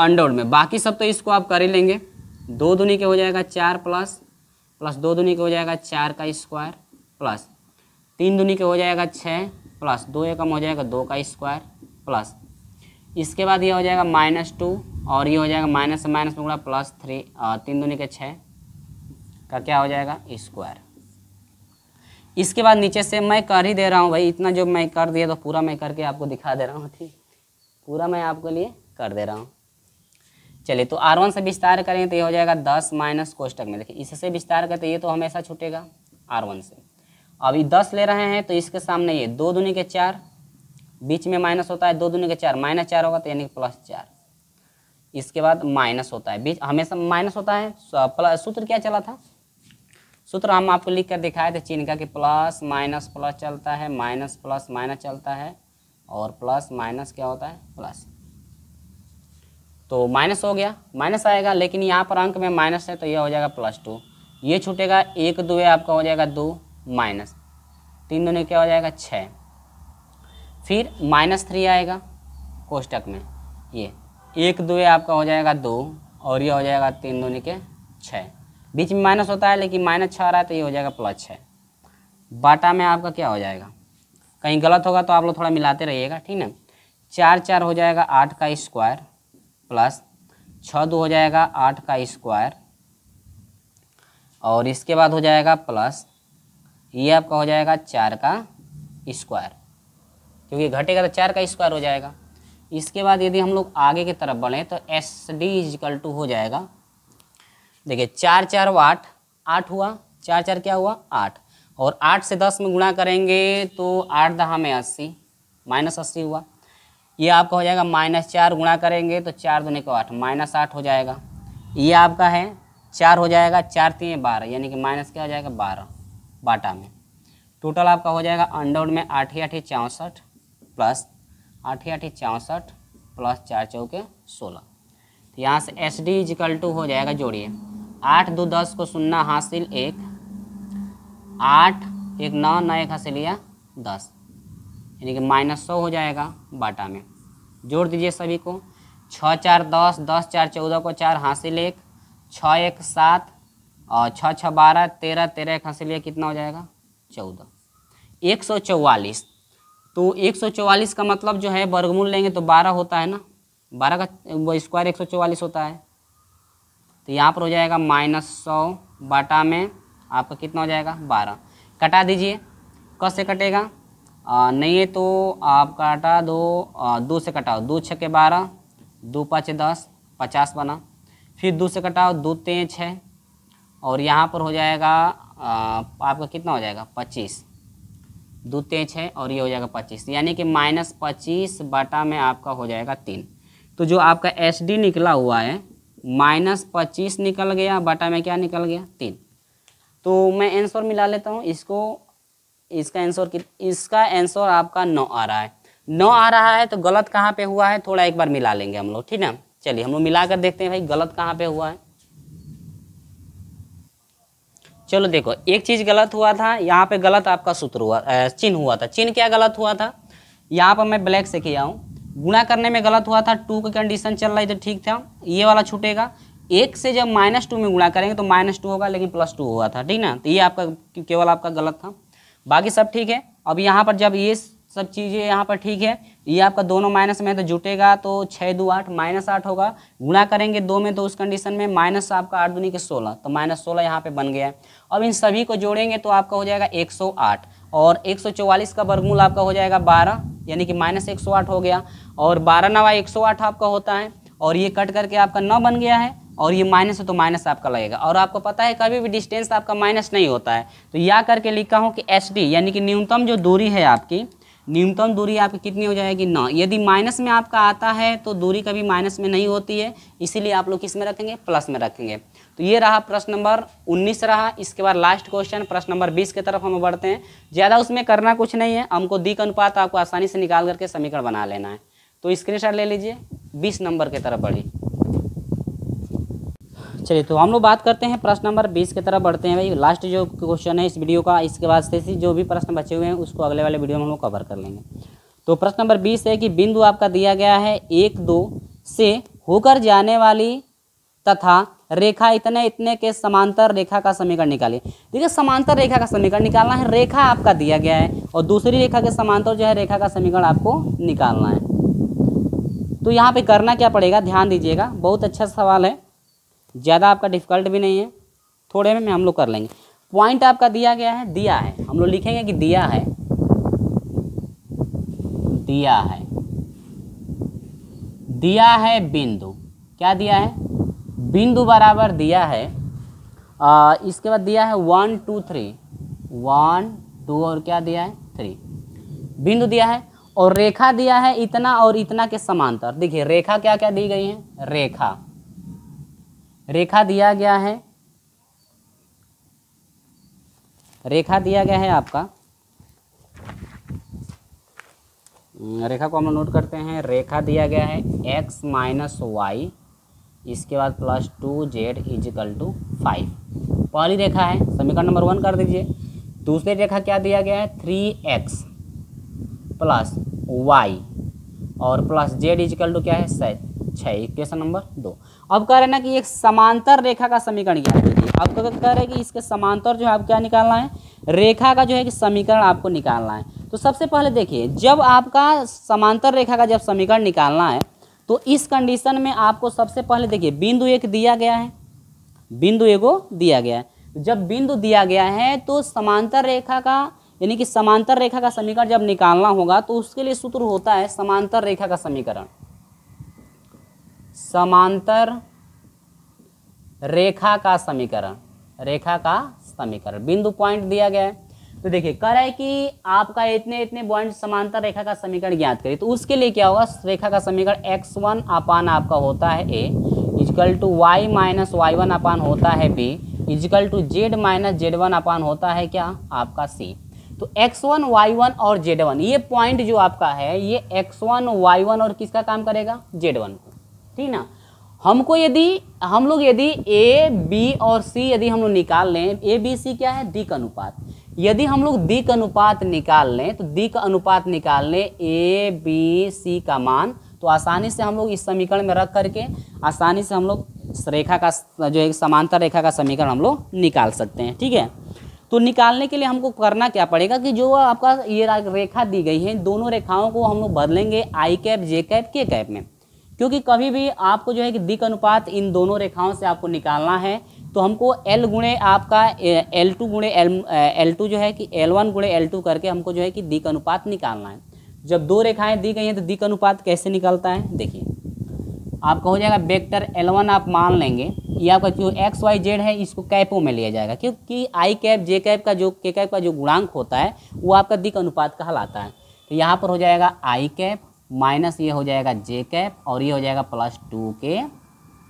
Speaker 1: अंडोड में बाकी सब तो इसको आप कर ही लेंगे दो दुनी के हो जाएगा चार प्लस प्लस दो दुनी के हो जाएगा चार का स्क्वायर प्लस तीन दुनी के हो जाएगा छः प्लस दो एकम हो जाएगा दो का स्क्वायर प्लस इसके बाद ये हो जाएगा माइनस टू और ये हो जाएगा माइनस माइनस में गुणा प्लस थ्री तीन दुनी के छः का क्या हो जाएगा स्क्वायर इसके बाद नीचे से मैं कर ही दे रहा हूँ भाई इतना जो मैं कर दिया तो पूरा मैं करके आपको दिखा दे रहा हूँ ठीक पूरा मैं आपके लिए कर दे रहा हूँ चलिए तो आर वन से विस्तार करें तो ये हो जाएगा दस माइनस कोष्टक में देखिए इससे विस्तार करते तो ये तो हमेशा छूटेगा आर वन से अब ये दस ले रहे हैं तो इसके सामने ये दो दूनी के चार बीच में माइनस होता है दो दूनी के चार माइनस चार होगा तो यानी कि प्लस चार इसके बाद माइनस होता है बीच हमेशा माइनस होता है प्लस सूत्र क्या चला था सूत्र हम आपको लिख कर दिखाए थे चिन्ह का कि प्लस माइनस प्लस चलता है माइनस प्लस माइनस चलता है और प्लस माइनस क्या होता है प्लस तो माइनस हो गया माइनस आएगा लेकिन यहाँ पर अंक में माइनस है तो यह हो जाएगा प्लस टू ये छूटेगा एक दो आपका हो जाएगा दो माइनस तीन दोनों क्या हो जाएगा छः फिर माइनस थ्री आएगा कोष्टक में ये एक दो आपका हो जाएगा दो और ये हो जाएगा तीन दोनों के छः बीच में माइनस होता है लेकिन माइनस छः आ रहा है तो ये हो जाएगा प्लस छः बाटा में आपका क्या हो जाएगा कहीं गलत होगा तो आप लोग थोड़ा मिलाते रहिएगा ठीक ना चार चार हो जाएगा आठ का स्क्वायर प्लस छः दो हो जाएगा आठ का स्क्वायर और इसके बाद हो जाएगा प्लस ये आपका हो जाएगा चार का स्क्वायर क्योंकि घटेगा तो चार का स्क्वायर हो जाएगा इसके बाद यदि हम लोग आगे की तरफ बढ़ें तो एस डी इजिकल टू हो जाएगा देखिए चार चार आठ आठ हुआ चार चार क्या हुआ आठ और आठ से दस में गुणा करेंगे तो आठ दहा में अस्सी माइनस अस्सी हुआ ये आपका हो जाएगा माइनस चार गुणा करेंगे तो चार दोनों को आठ माइनस आठ हो जाएगा ये आपका है चार हो जाएगा चार तीन बारह यानी कि माइनस क्या हो जाएगा बारह बाटा में टोटल आपका हो जाएगा अंडरवुड में आठ ही आठ ही चौंसठ प्लस आठ ही आठ ही चौंसठ प्लस चार चौके सोलह तो यहाँ से एस डी इजिकल टू हो जाएगा जोड़िए आठ दो दस को सुनना हासिल एक आठ एक नौ नौ एक हासिल लिया दस यानी कि माइनस सौ हो जाएगा बाटा में जोड़ दीजिए सभी को छः चार दस दस चार चौदह को चार हासिल एक छः एक सात और छः छः बारह तेरह तेरह एक हासिल एक कितना हो जाएगा चौदह एक सौ चौवालीस तो एक सौ चौवालीस का मतलब जो है वर्गमूल लेंगे तो बारह होता है ना बारह का वो स्क्वायर एक सौ चौवालीस होता है तो यहाँ पर हो जाएगा माइनस सौ बाटा में आपका कितना हो जाएगा बारह कटा दीजिए कस से कटेगा आ, नहीं है तो आप काटा दो आ, दो से कटाओ दो छः के बारह दो पाँच दस पचास बना फिर दो से कटाओ दो तें छः और यहाँ पर हो जाएगा आ, आपका कितना हो जाएगा पच्चीस दो तेज छः और ये हो जाएगा पच्चीस यानी कि माइनस पच्चीस बटा में आपका हो जाएगा तीन तो जो आपका एस डी निकला हुआ है माइनस पच्चीस निकल गया बटा में क्या निकल गया तीन तो मैं आंसर मिला लेता हूँ इसको इसका आंसर इसका आंसर आपका नौ आ रहा है नौ आ रहा है तो गलत कहाँ पे हुआ है थोड़ा एक बार मिला लेंगे हम लोग ठीक है चलिए हम लोग मिला कर देखते हैं भाई गलत कहाँ पे हुआ है चलो देखो एक चीज़ गलत हुआ था यहाँ पे गलत आपका सूत्र हुआ चिन्ह हुआ था चिन्ह क्या गलत हुआ था यहाँ पर मैं ब्लैक से किया हूँ गुणा करने में गलत हुआ था टू की कंडीशन चल रही तो ठीक था ये वाला छूटेगा एक से जब माइनस टू में गुणा करेंगे तो माइनस टू होगा लेकिन प्लस टू हुआ था ठीक ना तो ये आपका केवल आपका गलत था बाकी सब ठीक है अब यहाँ पर जब ये सब चीज़ें यहाँ पर ठीक है ये आपका दोनों माइनस में तो जुटेगा तो छः दो आठ माइनस आठ होगा गुणा करेंगे दो में तो उस कंडीशन में माइनस आपका आठ दूनी के सोलह तो माइनस सोलह यहाँ पे बन गया अब इन सभी को जोड़ेंगे तो आपका हो जाएगा एक सौ आठ और एक सौ चौवालीस का वर्गमूल आपका हो जाएगा बारह यानी कि माइनस एक सौ आठ हो गया और बारह नवा एक सौ आठ आपका होता है और ये कट करके आपका नौ बन गया है और ये माइनस है तो माइनस आपका लगेगा और आपको पता है कभी भी डिस्टेंस आपका माइनस नहीं होता है तो या करके लिखा हूँ कि एस यानी कि न्यूनतम जो दूरी है आपकी न्यूनतम दूरी आपकी कितनी हो जाएगी नौ यदि माइनस में आपका आता है तो दूरी कभी माइनस में नहीं होती है इसीलिए आप लोग किस में रखेंगे प्लस में रखेंगे तो ये रहा प्रश्न नंबर 19 रहा इसके बाद लास्ट क्वेश्चन प्रश्न नंबर 20 की तरफ हम बढ़ते हैं ज़्यादा उसमें करना कुछ नहीं है हमको दिक अनुपात आपको आसानी से निकाल करके समीकरण बना लेना है तो स्क्रीन ले लीजिए बीस नंबर की तरफ बढ़ी चलिए तो हम लोग बात करते हैं प्रश्न नंबर बीस की तरफ बढ़ते हैं भाई लास्ट जो क्वेश्चन है इस वीडियो का इसके बाद से जो भी प्रश्न बचे हुए हैं उसको अगले वाले वीडियो में हम लोग कवर कर लेंगे तो प्रश्न नंबर बीस है कि बिंदु आपका दिया गया है एक दो से होकर जाने वाली तथा रेखा इतने इतने के समांतर रेखा का समीकरण निकालिए देखिए समांतर रेखा का समीकरण निकालना है रेखा आपका दिया गया है और दूसरी रेखा के समांतर जो है रेखा का समीकरण आपको निकालना है तो यहाँ पे करना क्या पड़ेगा ध्यान दीजिएगा बहुत अच्छा सवाल है ज़्यादा आपका डिफ़िकल्ट भी नहीं है थोड़े में, में हम लोग कर लेंगे पॉइंट आपका दिया गया है दिया है हम लोग लिखेंगे कि दिया है दिया है दिया है बिंदु क्या दिया है बिंदु बराबर दिया है आ, इसके बाद दिया है one two three one two और क्या दिया है थ्री बिंदु दिया है और रेखा दिया है इतना और इतना के समांतर देखिए रेखा क्या क्या दी गई है रेखा रेखा दिया गया है रेखा दिया गया है आपका हम्म, रेखा को हम नोट करते हैं रेखा दिया गया है एक्स माइनस वाई इसके बाद plus two z equal to five पहली रेखा है समीकरण नंबर वन कर दीजिए दूसरी रेखा क्या दिया गया है थ्री एक्स प्लस वाई और प्लस जेड इजिकल टू क्या है छः क्वेश्चन नंबर दो अब कह रहे ना कि एक समांतर रेखा का समीकरण क्या है अब कह रहे कि इसके समांतर जो है आप क्या निकालना है रेखा का जो है कि समीकरण आपको निकालना है तो सबसे पहले देखिए जब आपका समांतर रेखा का जब समीकरण निकालना है तो इस कंडीशन में आपको सबसे पहले देखिए बिंदु एक दिया गया है बिंदु एगो दिया गया है जब बिंदु दिया गया है तो समांतर रेखा का यानी कि समांतर रेखा का समीकरण जब निकालना होगा तो उसके लिए सूत्र होता है समांतर रेखा का समीकरण समांतर रेखा का समीकरण रेखा का समीकरण बिंदु पॉइंट दिया गया है तो देखिए कह रहा है कि आपका इतने इतने पॉइंट समांतर रेखा का समीकरण ज्ञात करिए तो उसके लिए क्या होगा रेखा का समीकरण एक्स वन अपान आपका होता है a equal to y minus Y one upon होता है b equal to z minus Z one upon होता है क्या आपका सी तो एक्स वन वाई वन और जेड वन ये पॉइंट जो आपका है ये एक्स वन वाई वन और किसका काम करेगा जेड वन ठीक ना हमको यदि हम लोग यदि ए बी और सी यदि हम लोग निकाल लें ए बी सी क्या है दिक का अनुपात यदि हम लोग दी अनुपात निकाल लें तो दी का अनुपात निकाल लें ए बी सी का मान तो आसानी से हम लोग इस समीकरण में रख करके आसानी से हम लोग रेखा का जो एक समांतर रेखा का समीकरण हम लोग निकाल सकते हैं ठीक है तो निकालने के लिए हमको करना क्या पड़ेगा कि जो आपका ये रेखा दी गई है दोनों रेखाओं को हम लोग बदलेंगे i cap j cap k cap में क्योंकि कभी भी आपको जो है कि दिक अनुपात इन दोनों रेखाओं से आपको निकालना है तो हमको एल गुणे आपका एल टू गुणे एल एल टू जो है कि एल वन गुणे एल टू करके हमको जो है कि दिक अनुपात निकालना है जब दो रेखाएं दी गई हैं तो दिक अनुपात कैसे निकलता है देखिए आपका हो जाएगा वेक्टर L1 आप मान लेंगे ये आपका जो एक्स वाई जेड है इसको कैपों में लिया जाएगा क्योंकि आई कैप जे कैप का जो के कैप का जो गुणांक होता है वो आपका दिक अनुपात कहलाता है तो यहाँ पर हो जाएगा आई कैप माइनस ये हो जाएगा जे कैप और ये हो जाएगा प्लस टू के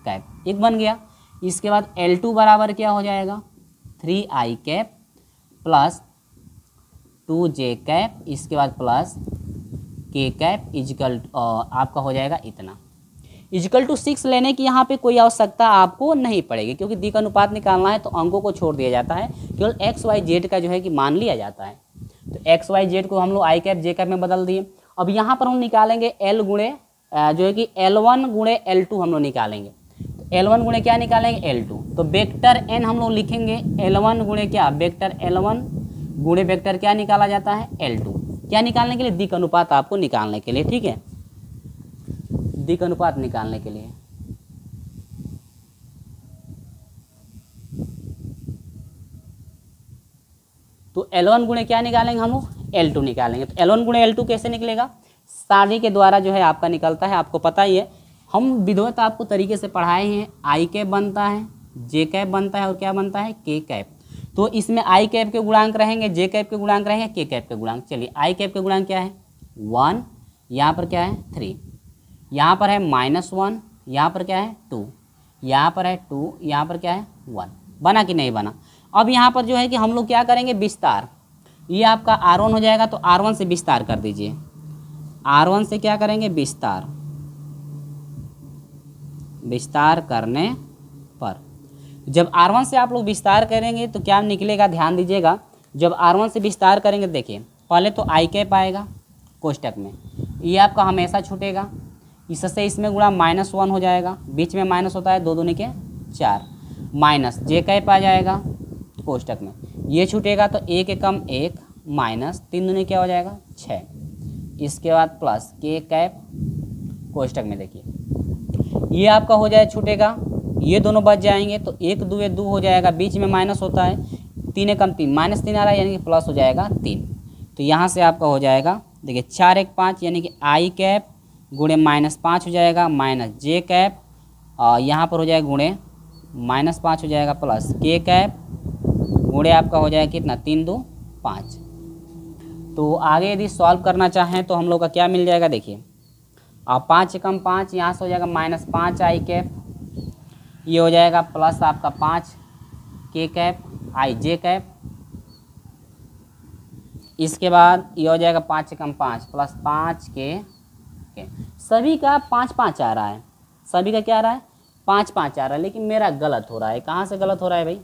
Speaker 1: कैप एक बन गया इसके बाद एल टू बराबर क्या हो जाएगा three i cap plus two j cap इसके बाद प्लस के कैप इजकल आपका हो जाएगा इतना इजकल टू सिक्स लेने की यहाँ पे कोई आवश्यकता आपको नहीं पड़ेगी क्योंकि दिक अनुपात निकालना है तो अंकों को छोड़ दिया जाता है केवल एक्स वाई जेड का जो है कि मान लिया जाता है तो एक्स वाई जेड को हम लोग आई कैप जे कैप में बदल दिए अब यहाँ पर हम निकालेंगे एल गुणे जो है कि एल वन गुणे एल टू हम लोग निकालेंगे एल वन गुणे क्या निकालेंगे एल टू तो वेक्टर एन हम लोग लिखेंगे एल वन गुणे क्या वेक्टर एल वन गुणे वेक्टर क्या निकाला जाता है एल टू क्या निकालने के लिए दिक अनुपात आपको निकालने के लिए ठीक है दिक अनुपात निकालने के लिए तो L1 गुणे क्या निकालेंगे हम लोग एल टू निकालेंगे तो एल वन गुणे एल टू कैसे निकलेगा सारी के द्वारा जो है आपका निकलता है आपको पता ही है हम विधवत आपको तरीके से पढ़ाए हैं आई कैप बनता है जे कैप बनता है और क्या बनता है के कैप तो इसमें आई कैप के गुणांक रहेंगे जे कैप के गुणांक रहेंगे के कैप के गुणांक चलिए आई कैप के गुणांक क्या है वन यहाँ पर क्या है थ्री यहाँ पर है माइनस वन यहाँ पर क्या है टू यहाँ पर है टू यहाँ पर क्या है वन बना कि नहीं बना अब यहाँ पर जो है कि हम लोग क्या करेंगे विस्तार ये आपका आर वन हो जाएगा तो आर वन से विस्तार कर दीजिए आर वन से क्या करेंगे विस्तार विस्तार करने पर जब आर वन से आप लोग विस्तार करेंगे तो क्या निकलेगा ध्यान दीजिएगा जब आर वन से विस्तार करेंगे देखिए पहले तो आई कैप आएगा कोष्टक में ये आपका हमेशा छूटेगा इससे इसमें गुणा माइनस वन हो जाएगा बीच में माइनस होता है दो दो के चार माइनस जे कैप आ जाएगा कोष्टक में ये छूटेगा तो एक एकम एक माइनस तीन दुनी क्या हो जाएगा छः इसके बाद प्लस के कैप कोष्टक में देखिए ये आपका हो जाए छूटेगा ये दोनों बच जाएंगे तो एक दुए दो हो जाएगा बीच में माइनस होता है तीन एकम तीन माइनस तीन आ रहा है यानी कि प्लस हो जाएगा तीन तो यहाँ से आपका हो जाएगा देखिए चार एक पाँच यानी कि आई कैप गुणे माइनस पाँच हो जाएगा माइनस जे कैप और यहाँ पर हो जाएगा गुणे माइनस पाँच हो जाएगा प्लस के कैप गुणे आपका हो जाएगा कितना तीन दो पाँच तो आगे यदि सॉल्व करना चाहें तो हम लोग का क्या मिल जाएगा देखिए और पाँच एकम पाँच यहाँ से हो जाएगा माइनस पाँच आई कैप ये हो जाएगा प्लस आपका पाँच के कैप आई जे कैप इसके बाद ये हो जाएगा पाँच एकम पाँच प्लस पाँच के के सभी का पाँच पाँच आ रहा है सभी का क्या आ रहा है पाँच पाँच आ रहा है लेकिन मेरा गलत हो रहा है कहाँ से गलत हो रहा है भाई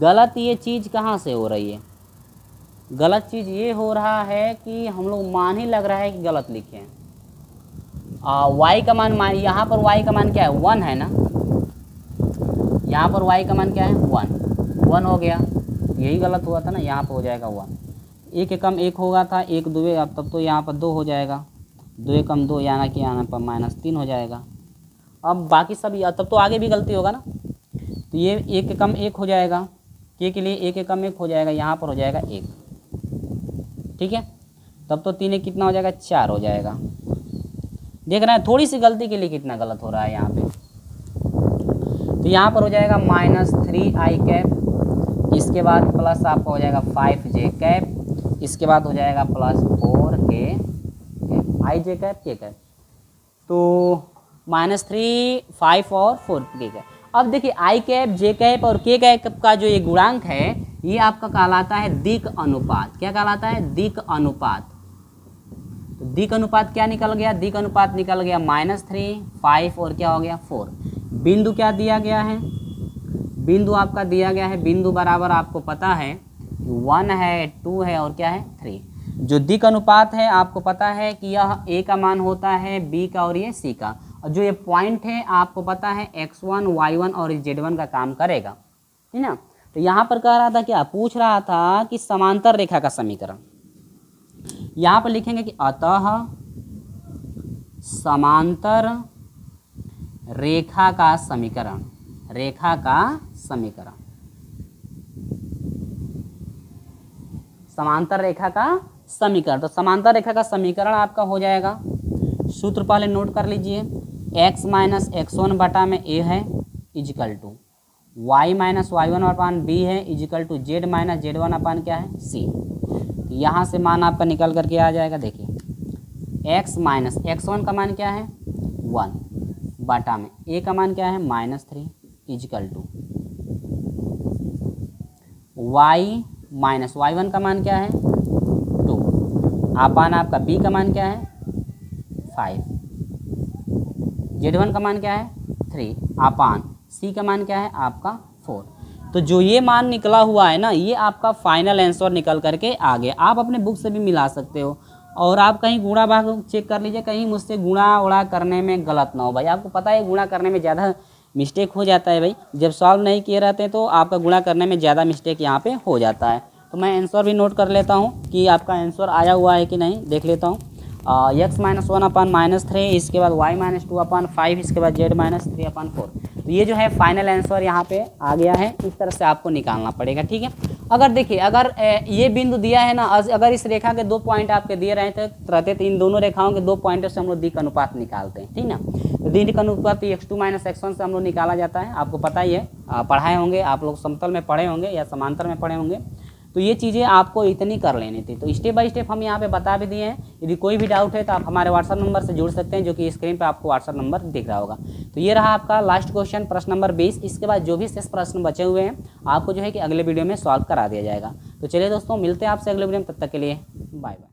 Speaker 1: गलत ये चीज़ कहाँ से हो रही है गलत चीज़ ये हो रहा है कि हम लोग मान ही लग रहा है कि गलत लिखे हैं वाई का मान मान यहाँ पर वाई का मान क्या है वन है ना यहाँ पर वाई का मान क्या है वन वन हो गया यही गलत हुआ था ना यहाँ पर हो जाएगा वन एक कम एक होगा था एक दुए अब तब तो यहाँ पर दो हो जाएगा दो कम दो यहाँ कि यहाँ पर माइनस तीन हो जाएगा अब बाकी सब तब तो आगे भी गलती होगा ना तो ये एक कम एक हो जाएगा के के लिए एक कम एक हो जाएगा यहाँ पर हो जाएगा एक ठीक है तब तो तीन एक कितना हो जाएगा चार हो जाएगा देख रहे हैं थोड़ी सी गलती के लिए कितना गलत हो रहा है यहाँ पे तो यहाँ पर हो जाएगा माइनस थ्री आई कैप इसके बाद प्लस आपका हो जाएगा फाइव जे कैप इसके बाद हो जाएगा plus four k i j cap k cap तो माइनस थ्री फाइव और फोर के कैप अब देखिए आई कैप जे कैप और के कैप का जो ये गुणांक है ये आपका कहलाता है दिक अनुपात क्या कहलाता है दिक अनुपात तो दिक अनुपात क्या निकल गया दिक अनुपात निकल गया माइनस थ्री फाइव और क्या हो गया फोर बिंदु क्या दिया गया है बिंदु आपका दिया गया है बिंदु बराबर आपको पता है वन है टू है और क्या है थ्री जो दिक अनुपात है आपको पता है कि यह ए का मान होता है बी का और ये सी का और जो ये पॉइंट है आपको पता है एक्स वन वाई वन और जेड वन का काम करेगा है ना तो यहाँ पर कह रहा था क्या पूछ रहा था कि समांतर रेखा का समीकरण यहाँ पर लिखेंगे कि अतः समांतर रेखा का समीकरण रेखा का समीकरण समांतर रेखा का समीकरण तो समांतर रेखा का समीकरण आपका हो जाएगा सूत्र पहले नोट कर लीजिए एक्स माइनस एक्स वन बटा में ए है equal to y minus Y one upon b है equal to z minus Z one upon क्या है सी तो यहाँ से मान आपका निकल करके आ जाएगा देखिए एक्स माइनस एक्स वन का मान क्या है वन बटा में ए का मान क्या है minus three equal to y minus Y one का मान क्या है टू अपान आपका बी का मान क्या है फाइव जेड वन हम्म। का मान क्या है थ्री अपान सी का मान क्या है आपका फोर तो जो ये मान निकला हुआ है ना ये आपका फाइनल आंसर निकल करके आ गया आप अपने बुक से भी मिला सकते हो और आप कहीं गुणा भाग चेक कर लीजिए कहीं मुझसे गुणा उड़ा करने में गलत ना हो भाई आपको पता है गुणा करने में ज़्यादा मिस्टेक हो जाता है भाई जब सॉल्व नहीं किए रहते तो आपका गुणा करने में ज़्यादा मिस्टेक यहाँ पे हो जाता है तो मैं आंसर भी नोट कर लेता हूँ कि आपका आंसर आया हुआ है कि नहीं देख लेता हूँ x minus one upon minus three इसके बाद y minus two upon five इसके बाद z minus three upon four तो ये जो है फाइनल आंसर यहाँ पे आ गया है इस तरह से आपको निकालना पड़ेगा ठीक है अगर देखिए अगर ये बिंदु दिया है ना अगर इस रेखा के दो पॉइंट आपके दिए रहे थे रहते तो इन दोनों रेखाओं के दो पॉइंटों से हम लोग दिक अनुपात निकालते हैं ठीक ना तो दिक अनुपात x two minus x one से हम लोग निकाला जाता है आपको पता ही है पढ़ाए होंगे आप लोग समतल में पढ़े होंगे या समांतर में पढ़े होंगे तो ये चीज़ें आपको इतनी कर लेनी थी तो स्टेप बाय स्टेप हम यहाँ पे बता भी दिए हैं यदि कोई भी डाउट है तो आप हमारे व्हाट्सअप नंबर से जुड़ सकते हैं जो कि स्क्रीन पे आपको व्हाट्सअप नंबर दिख रहा होगा तो ये रहा आपका लास्ट क्वेश्चन प्रश्न नंबर बीस इसके बाद जो भी शेष प्रश्न बचे हुए हैं आपको जो है कि अगले वीडियो में सॉल्व करा दिया जाएगा तो चलिए दोस्तों मिलते हैं आपसे अगले वीडियो में तब तक के लिए बाय बाय